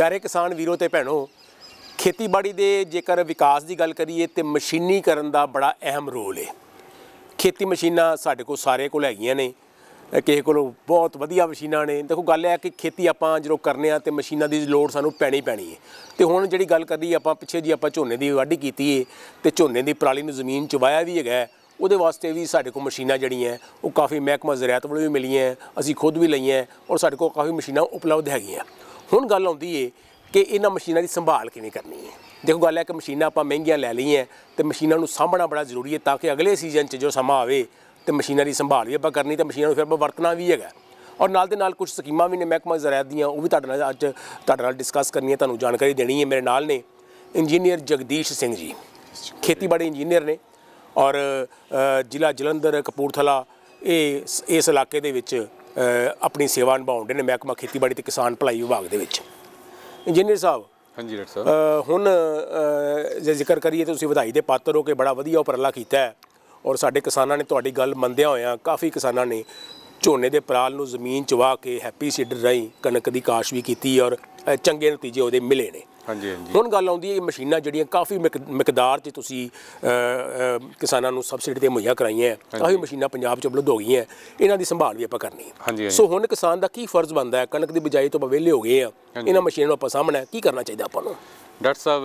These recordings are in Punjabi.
ਪਿਆਰੇ ਕਿਸਾਨ ਵੀਰੋ ਤੇ ਭੈਣੋ ਖੇਤੀਬਾੜੀ ਦੇ ਜੇਕਰ ਵਿਕਾਸ ਦੀ ਗੱਲ ਕਰੀਏ ਤੇ ਮਸ਼ੀਨੀਕਰਨ ਦਾ ਬੜਾ ਅਹਿਮ ਰੋਲ ਹੈ ਖੇਤੀ ਮਸ਼ੀਨਾਂ ਸਾਡੇ ਕੋਲ ਸਾਰੇ ਕੋਲ ਹੈਗੀਆਂ ਨੇ ਕਿਸੇ ਕੋਲ ਬਹੁਤ ਵਧੀਆ ਮਸ਼ੀਨਾਂ ਨੇ ਦੇਖੋ ਗੱਲ ਇਹ ਹੈ ਕਿ ਖੇਤੀ ਆਪਾਂ ਜਦੋਂ ਕਰਨੇ ਆ ਤੇ ਮਸ਼ੀਨਾਂ ਦੀ ਲੋੜ ਸਾਨੂੰ ਪੈਣੀ ਪੈਣੀ ਹੈ ਤੇ ਹੁਣ ਜਿਹੜੀ ਗੱਲ ਕਰਦੀ ਆਪਾਂ ਪਿੱਛੇ ਜੀ ਆਪਾਂ ਝੋਨੇ ਦੀ ਵਾਢੀ ਕੀਤੀ ਏ ਤੇ ਝੋਨੇ ਦੀ ਪਰਾਲੀ ਨੂੰ ਜ਼ਮੀਨ ਚ ਵਾਇਆ ਵੀ ਹੈਗਾ ਉਹਦੇ ਵਾਸਤੇ ਵੀ ਸਾਡੇ ਕੋਲ ਮਸ਼ੀਨਾਂ ਜਿਹੜੀਆਂ ਉਹ ਕਾਫੀ ਮਹਿਕਮਾ ਜ਼ਰਾਇਤ ਵੱਲੋਂ ਵੀ ਮਿਲੀਆਂ ਅਸੀਂ ਖੁਦ ਵੀ ਲਈਆਂ ਔਰ ਸਾਡੇ ਕੋਲ ਕਾਫੀ ਮਸ਼ੀਨਾਂ ਉਪਲਬਧ ਹੈਗੀਆਂ ਹੁਣ ਗੱਲ ਆਉਂਦੀ ਏ ਕਿ ਇਹਨਾਂ ਮਸ਼ੀਨਾਂ ਦੀ ਸੰਭਾਲ ਕਿਵੇਂ ਕਰਨੀ ਹੈ ਦੇਖੋ ਗੱਲ ਹੈ ਕਿ ਮਸ਼ੀਨਾਂ ਆਪਾਂ ਮਹਿੰਗੀਆਂ ਲੈ ਲਈਆਂ ਤੇ ਮਸ਼ੀਨਾਂ ਨੂੰ ਸਾਂਭਣਾ ਬੜਾ ਜ਼ਰੂਰੀ ਹੈ ਤਾਂ ਕਿ ਅਗਲੇ ਸੀਜ਼ਨ 'ਚ ਜੋ ਸਮਾਂ ਆਵੇ ਤੇ ਮਸ਼ੀਨਾਂ ਦੀ ਸੰਭਾਲ ਵੀ ਆਪਾਂ ਕਰਨੀ ਤੇ ਮਸ਼ੀਨਾਂ ਨੂੰ ਫਿਰ ਆਪਾਂ ਵਰਤਣਾ ਵੀ ਹੈਗਾ ਔਰ ਨਾਲ ਦੇ ਨਾਲ ਕੁਝ ਸਕੀਮਾਂ ਵੀ ਨੇ ਮਹਿਕਮਾ ਜ਼ਰਾਇਤ ਦੀਆਂ ਉਹ ਵੀ ਤੁਹਾਡੇ ਨਾਲ ਅੱਜ ਤੁਹਾਡੇ ਨਾਲ ਡਿਸਕਸ ਕਰਨੀ ਹੈ ਤੁਹਾਨੂੰ ਜਾਣਕਾਰੀ ਦੇਣੀ ਹੈ ਮੇਰੇ ਨਾਲ ਨੇ ਇੰਜੀਨੀਅਰ ਜਗਦੀਸ਼ ਸਿੰਘ ਜੀ ਖੇਤੀਬਾੜੀ ਇੰਜੀਨੀਅਰ ਨੇ ਔਰ ਜ਼ਿਲ੍ਹਾ ਜਲੰਧਰ ਕਪੂਰਥਲਾ ਇਹ ਇਸ ਇਲਾਕੇ ਦੇ ਵਿੱਚ ਆਪਣੀ ਸੇਵਾ ਨਿਭਾਉਂਦੇ ਨੇ ਮਹਿਕਮਾ ਖੇਤੀਬਾੜੀ ਤੇ ਕਿਸਾਨ ਭਲਾਈ ਵਿਭਾਗ ਦੇ ਵਿੱਚ ਇੰਜੀਨੀਅਰ ਸਾਹਿਬ ਹਾਂਜੀ ਡਾਕਟਰ ਸਾਹਿਬ ਹੁਣ ਜੇ ਜ਼ਿਕਰ ਕਰੀਏ ਤਾਂ ਤੁਸੀਂ ਵਧਾਈ ਦੇ ਪਾਤਰ ਹੋ ਕੇ ਬੜਾ ਵਧੀਆ ਉਪਰਲਾ ਕੀਤਾ ਹੈ ਔਰ ਸਾਡੇ ਕਿਸਾਨਾਂ ਨੇ ਤੁਹਾਡੀ ਗੱਲ ਮੰਨਦਿਆਂ ਹੋਇਆਂ ਕਾਫੀ ਕਿਸਾਨਾਂ ਨੇ ਝੋਨੇ ਦੇ ਪਰਾਲ ਨੂੰ ਜ਼ਮੀਨ ਚ ਵਾ ਕੇ ਹੈਪੀ ਸੀਡਰ ਰਾਈ ਕਣਕ ਦੀ ਕਾਸ਼ ਵੀ ਕੀਤੀ ਔਰ ਚੰਗੇ ਨਤੀਜੇ ਉਹਦੇ ਮਿਲੇ ਨੇ ਹਾਂਜੀ ਹਾਂਜੀ ਹੁਣ ਗੱਲ ਆਉਂਦੀ ਹੈ ਇਹ ਮਸ਼ੀਨਾਂ ਜਿਹੜੀਆਂ ਕਾਫੀ ਮਿਕਦਾਰ 'ਚ ਤੁਸੀਂ ਕਿਸਾਨਾਂ ਨੂੰ ਸਬਸਿਡੀ ਤੇ ਮੁਹੱਈਆ ਕਰਾਈਆਂ ਕਾਫੀ ਮਸ਼ੀਨਾਂ ਪੰਜਾਬ 'ਚ ਉਪਲਬਧ ਹੋ ਗਈਆਂ ਇਹਨਾਂ ਦੀ ਸੰਭਾਲ ਵੀ ਆਪਾਂ ਕਰਨੀ ਹੈ ਸੋ ਹੁਣ ਕਿਸਾਨ ਦਾ ਕੀ ਫਰਜ਼ ਬਣਦਾ ਹੈ ਕਣਕ ਦੀ ਬਿਜਾਈ ਤੋਂ ਬਵੇਲੇ ਹੋ ਗਏ ਆ ਇਹਨਾਂ ਮਸ਼ੀਨਾਂ ਨੂੰ ਆਪਾਂ ਸਾਹਮਣਾ ਕੀ ਕਰਨਾ ਚਾਹੀਦਾ ਆਪਾਂ ਨੂੰ ਡਾਕਟਰ ਸਾਹਿਬ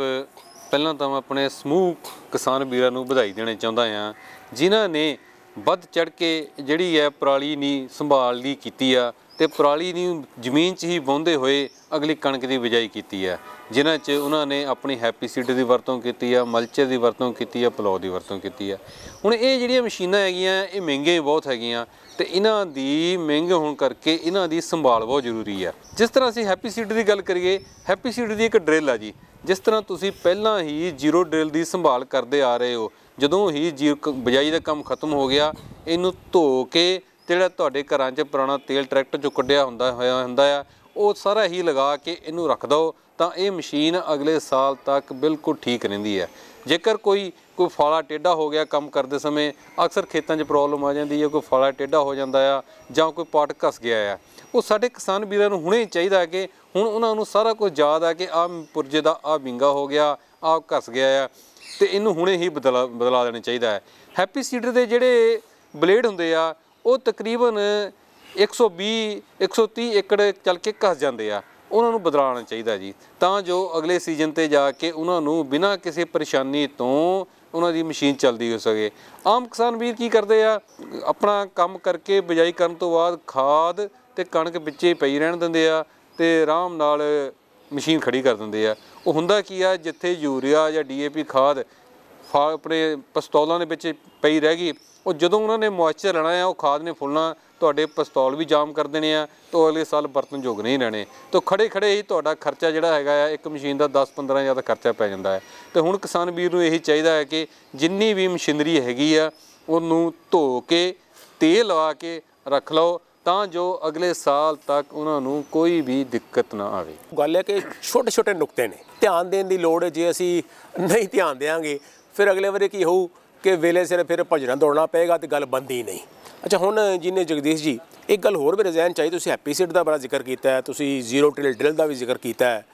ਪਹਿਲਾਂ ਤਾਂ ਮੈਂ ਆਪਣੇ ਸਮੂਹ ਕਿਸਾਨ ਵੀਰਾਂ ਨੂੰ ਵਧਾਈ ਦੇਣੇ ਚਾਹੁੰਦਾ ਆ ਜਿਨ੍ਹਾਂ ਨੇ ਵੱਧ ਚੜ ਕੇ ਜਿਹੜੀ ਹੈ ਪਰਾਲੀ ਨਹੀਂ ਸੰਭਾਲ ਲਈ ਕੀਤੀ ਆ ਤੇ ਪਰਾਲੀ ਨੂੰ ਜ਼ਮੀਨ 'ਚ ਹੀ ਬੋਂਦੇ ਹੋਏ ਅਗਲੀ ਕਣਕ ਦੀ ਬਿਜਾਈ ਕੀਤੀ ਆ ਜਿਨ੍ਹਾਂ 'ਚ ਉਹਨਾਂ ਨੇ ਆਪਣੀ ਹੈਪੀ ਸੀਡ ਦੀ ਵਰਤੋਂ ਕੀਤੀ ਆ ਮਲਚਰ ਦੀ ਵਰਤੋਂ ਕੀਤੀ ਆ ਪਲੋ ਦੀ ਵਰਤੋਂ ਕੀਤੀ ਆ ਹੁਣ ਇਹ ਜਿਹੜੀਆਂ ਮਸ਼ੀਨਾਂ ਹੈਗੀਆਂ ਇਹ ਮਹਿੰਗੇ ਬਹੁਤ ਹੈਗੀਆਂ ਤੇ ਇਹਨਾਂ ਦੀ ਮਹਿੰਗੇ ਹੋਣ ਕਰਕੇ ਇਹਨਾਂ ਦੀ ਸੰਭਾਲ ਬਹੁਤ ਜ਼ਰੂਰੀ ਆ ਜਿਸ ਤਰ੍ਹਾਂ ਅਸੀਂ ਹੈਪੀ ਸੀਡ ਦੀ ਗੱਲ ਕਰੀਏ ਹੈਪੀ ਸੀਡ ਦੀ ਇੱਕ ਡ੍ਰਿਲ ਆ ਜੀ ਜਿਸ ਤਰ੍ਹਾਂ ਤੁਸੀਂ ਪਹਿਲਾਂ ਹੀ ਜ਼ੀਰੋ ਡ੍ਰਿਲ ਦੀ ਸੰਭਾਲ ਕਰਦੇ ਆ ਰਹੇ ਹੋ ਜਦੋਂ ਹੀ ਬਜਾਈ ਦਾ ਕੰਮ ਖਤਮ ਹੋ ਗਿਆ ਇਹਨੂੰ ਧੋ ਕੇ ਜਿਹੜਾ ਤੁਹਾਡੇ ਘਰਾਂ 'ਚ ਪੁਰਾਣਾ ਤੇਲ ਟਰੈਕਟਰ ਚੋਂ ਕੱਢਿਆ ਹੁੰਦਾ ਹੋਇਆ ਹੁੰਦਾ ਆ ਉਹ ਸਾਰਾ ਹੀ ਲਗਾ ਕੇ ਇਹਨੂੰ ਰੱਖ ਦਿਓ ਤਾਂ ਇਹ ਮਸ਼ੀਨ ਅਗਲੇ ਸਾਲ ਤੱਕ ਬਿਲਕੁਲ ਠੀਕ ਰਹਿੰਦੀ ਹੈ ਜੇਕਰ ਕੋਈ ਕੋਈ ਫਾਲਾ ਟੇਡਾ ਹੋ ਗਿਆ ਕੰਮ ਕਰਦੇ ਸਮੇਂ ਅਕਸਰ ਖੇਤਾਂ 'ਚ ਪ੍ਰੋਬਲਮ ਆ ਜਾਂਦੀ ਹੈ ਕੋਈ ਫਾਲਾ ਟੇਡਾ ਹੋ ਜਾਂਦਾ ਆ ਜਾਂ ਕੋਈ ਪਾਟ ਘਸ ਗਿਆ ਆ ਉਹ ਸਾਡੇ ਕਿਸਾਨ ਵੀਰਾਂ ਨੂੰ ਹੁਣੇ ਚਾਹੀਦਾ ਹੈ ਕਿ ਹੁਣ ਉਹਨਾਂ ਨੂੰ ਸਾਰਾ ਕੁਝ ਯਾਦ ਆ ਕਿ ਆ ਪੁਰਜੇ ਦਾ ਆ ਵਿੰਗਾ ਹੋ ਗਿਆ ਆ ਘਸ ਗਿਆ ਆ ਤੇ ਇਹਨੂੰ ਹੁਣੇ ਹੀ ਬਦਲਾ ਬਦਲਾ ਦੇਣਾ ਚਾਹੀਦਾ ਹੈ ਹੈਪੀ ਸੀਡਰ ਦੇ ਜਿਹੜੇ ਬਲੇਡ ਹੁੰਦੇ ਆ ਉਹ ਤਕਰੀਬਨ 120 130 ਏਕੜ ਚੱਲ ਕੇ ਘਸ ਜਾਂਦੇ ਆ ਉਹਨਾਂ ਨੂੰ ਬਦਲਾਉਣਾ ਚਾਹੀਦਾ ਜੀ ਤਾਂ ਜੋ ਅਗਲੇ ਸੀਜ਼ਨ ਤੇ ਜਾ ਕੇ ਉਹਨਾਂ ਨੂੰ ਬਿਨਾਂ ਕਿਸੇ ਪਰੇਸ਼ਾਨੀ ਤੋਂ ਉਹਨਾਂ ਦੀ ਮਸ਼ੀਨ ਚੱਲਦੀ ਹੋ ਸਕੇ ਆਮ ਕਿਸਾਨ ਵੀਰ ਕੀ ਕਰਦੇ ਆ ਆਪਣਾ ਕੰਮ ਕਰਕੇ ਬਿਜਾਈ ਕਰਨ ਤੋਂ ਬਾਅਦ ਖਾਦ ਤੇ ਕਣਕ ਵਿੱਚੇ ਪਈ ਰਹਿਣ ਦਿੰਦੇ ਆ ਤੇ ਆਰਾਮ ਨਾਲ ਮਸ਼ੀਨ ਖੜੀ ਕਰ ਦਿੰਦੇ ਆ ਉਹ ਹੁੰਦਾ ਕੀ ਆ ਜਿੱਥੇ ਯੂਰੀਆ ਜਾਂ ਡੀਏਪੀ ਖਾਦ ਆਪਣੇ ਪਸਤੌਲਾਂ ਦੇ ਵਿੱਚ ਪਈ ਰਹਿ ਗਈ ਉਹ ਜਦੋਂ ਉਹਨਾਂ ਨੇ ਮੋਇਸਚਰ ਲੈਣਾ ਆ ਉਹ ਖਾਦ ਨੇ ਫੁੱਲਣਾ ਤੁਹਾਡੇ ਪਿਸਤੌਲ ਵੀ ਜਾਮ ਕਰ ਦੇਣੇ ਆ ਤੋਂ ਅਗਲੇ ਸਾਲ ਬਰਤਨ ਜੋਗ ਨਹੀਂ ਰਹਿਣੇ ਤੋਂ ਖੜੇ ਖੜੇ ਹੀ ਤੁਹਾਡਾ ਖਰਚਾ ਜਿਹੜਾ ਹੈਗਾ ਆ ਇੱਕ ਮਸ਼ੀਨ ਦਾ 10-15 ਜਾਂ ਦਾ ਖਰਚਾ ਪੈ ਜਾਂਦਾ ਹੈ ਤੇ ਹੁਣ ਕਿਸਾਨ ਵੀਰ ਨੂੰ ਇਹੀ ਚਾਹੀਦਾ ਹੈ ਕਿ ਜਿੰਨੀ ਵੀ ਮਸ਼ੀਨਰੀ ਹੈਗੀ ਆ ਉਹਨੂੰ ਧੋ ਕੇ ਤੇਲ ਲਵਾ ਕੇ ਰੱਖ ਲਓ ਤਾਂ ਜੋ ਅਗਲੇ ਸਾਲ ਤੱਕ ਉਹਨਾਂ ਨੂੰ ਕੋਈ ਵੀ ਦਿੱਕਤ ਨਾ ਆਵੇ ਗੱਲ ਹੈ ਕਿ ਛੋਟੇ ਛੋਟੇ ਨੁਕਤੇ ਨੇ ਧਿਆਨ ਦੇਣ ਦੀ ਲੋੜ ਹੈ ਜੇ ਅਸੀਂ ਨਹੀਂ ਧਿਆਨ ਦੇਾਂਗੇ ਫਿਰ ਅਗਲੇ ਵਾਰੇ ਕੀ ਹੋਊ ਕਿ ਵੇਲੇ ਸਿਰ ਫਿਰ ਭਜਣਾ ਦੌੜਨਾ ਪਏਗਾ ਤੇ ਗੱਲ ਬੰਦੀ ਨਹੀਂ ਅੱਛਾ ਹੁਣ ਜਿਨੇ ਜਗਦੀਸ਼ ਜੀ ਇੱਕ ਗੱਲ ਹੋਰ ਵੀ ਜ਼ਿਹਨ ਚਾਹੀ ਤੁਸੀਂ ਹੈਪੀ ਸੀਟ ਦਾ ਬੜਾ ਜ਼ਿਕਰ ਕੀਤਾ ਹੈ ਤੁਸੀਂ ਜ਼ੀਰੋ ਟਿਲ ਡ੍ਰਿਲ ਦਾ ਵੀ ਜ਼ਿਕਰ ਕੀਤਾ ਹੈ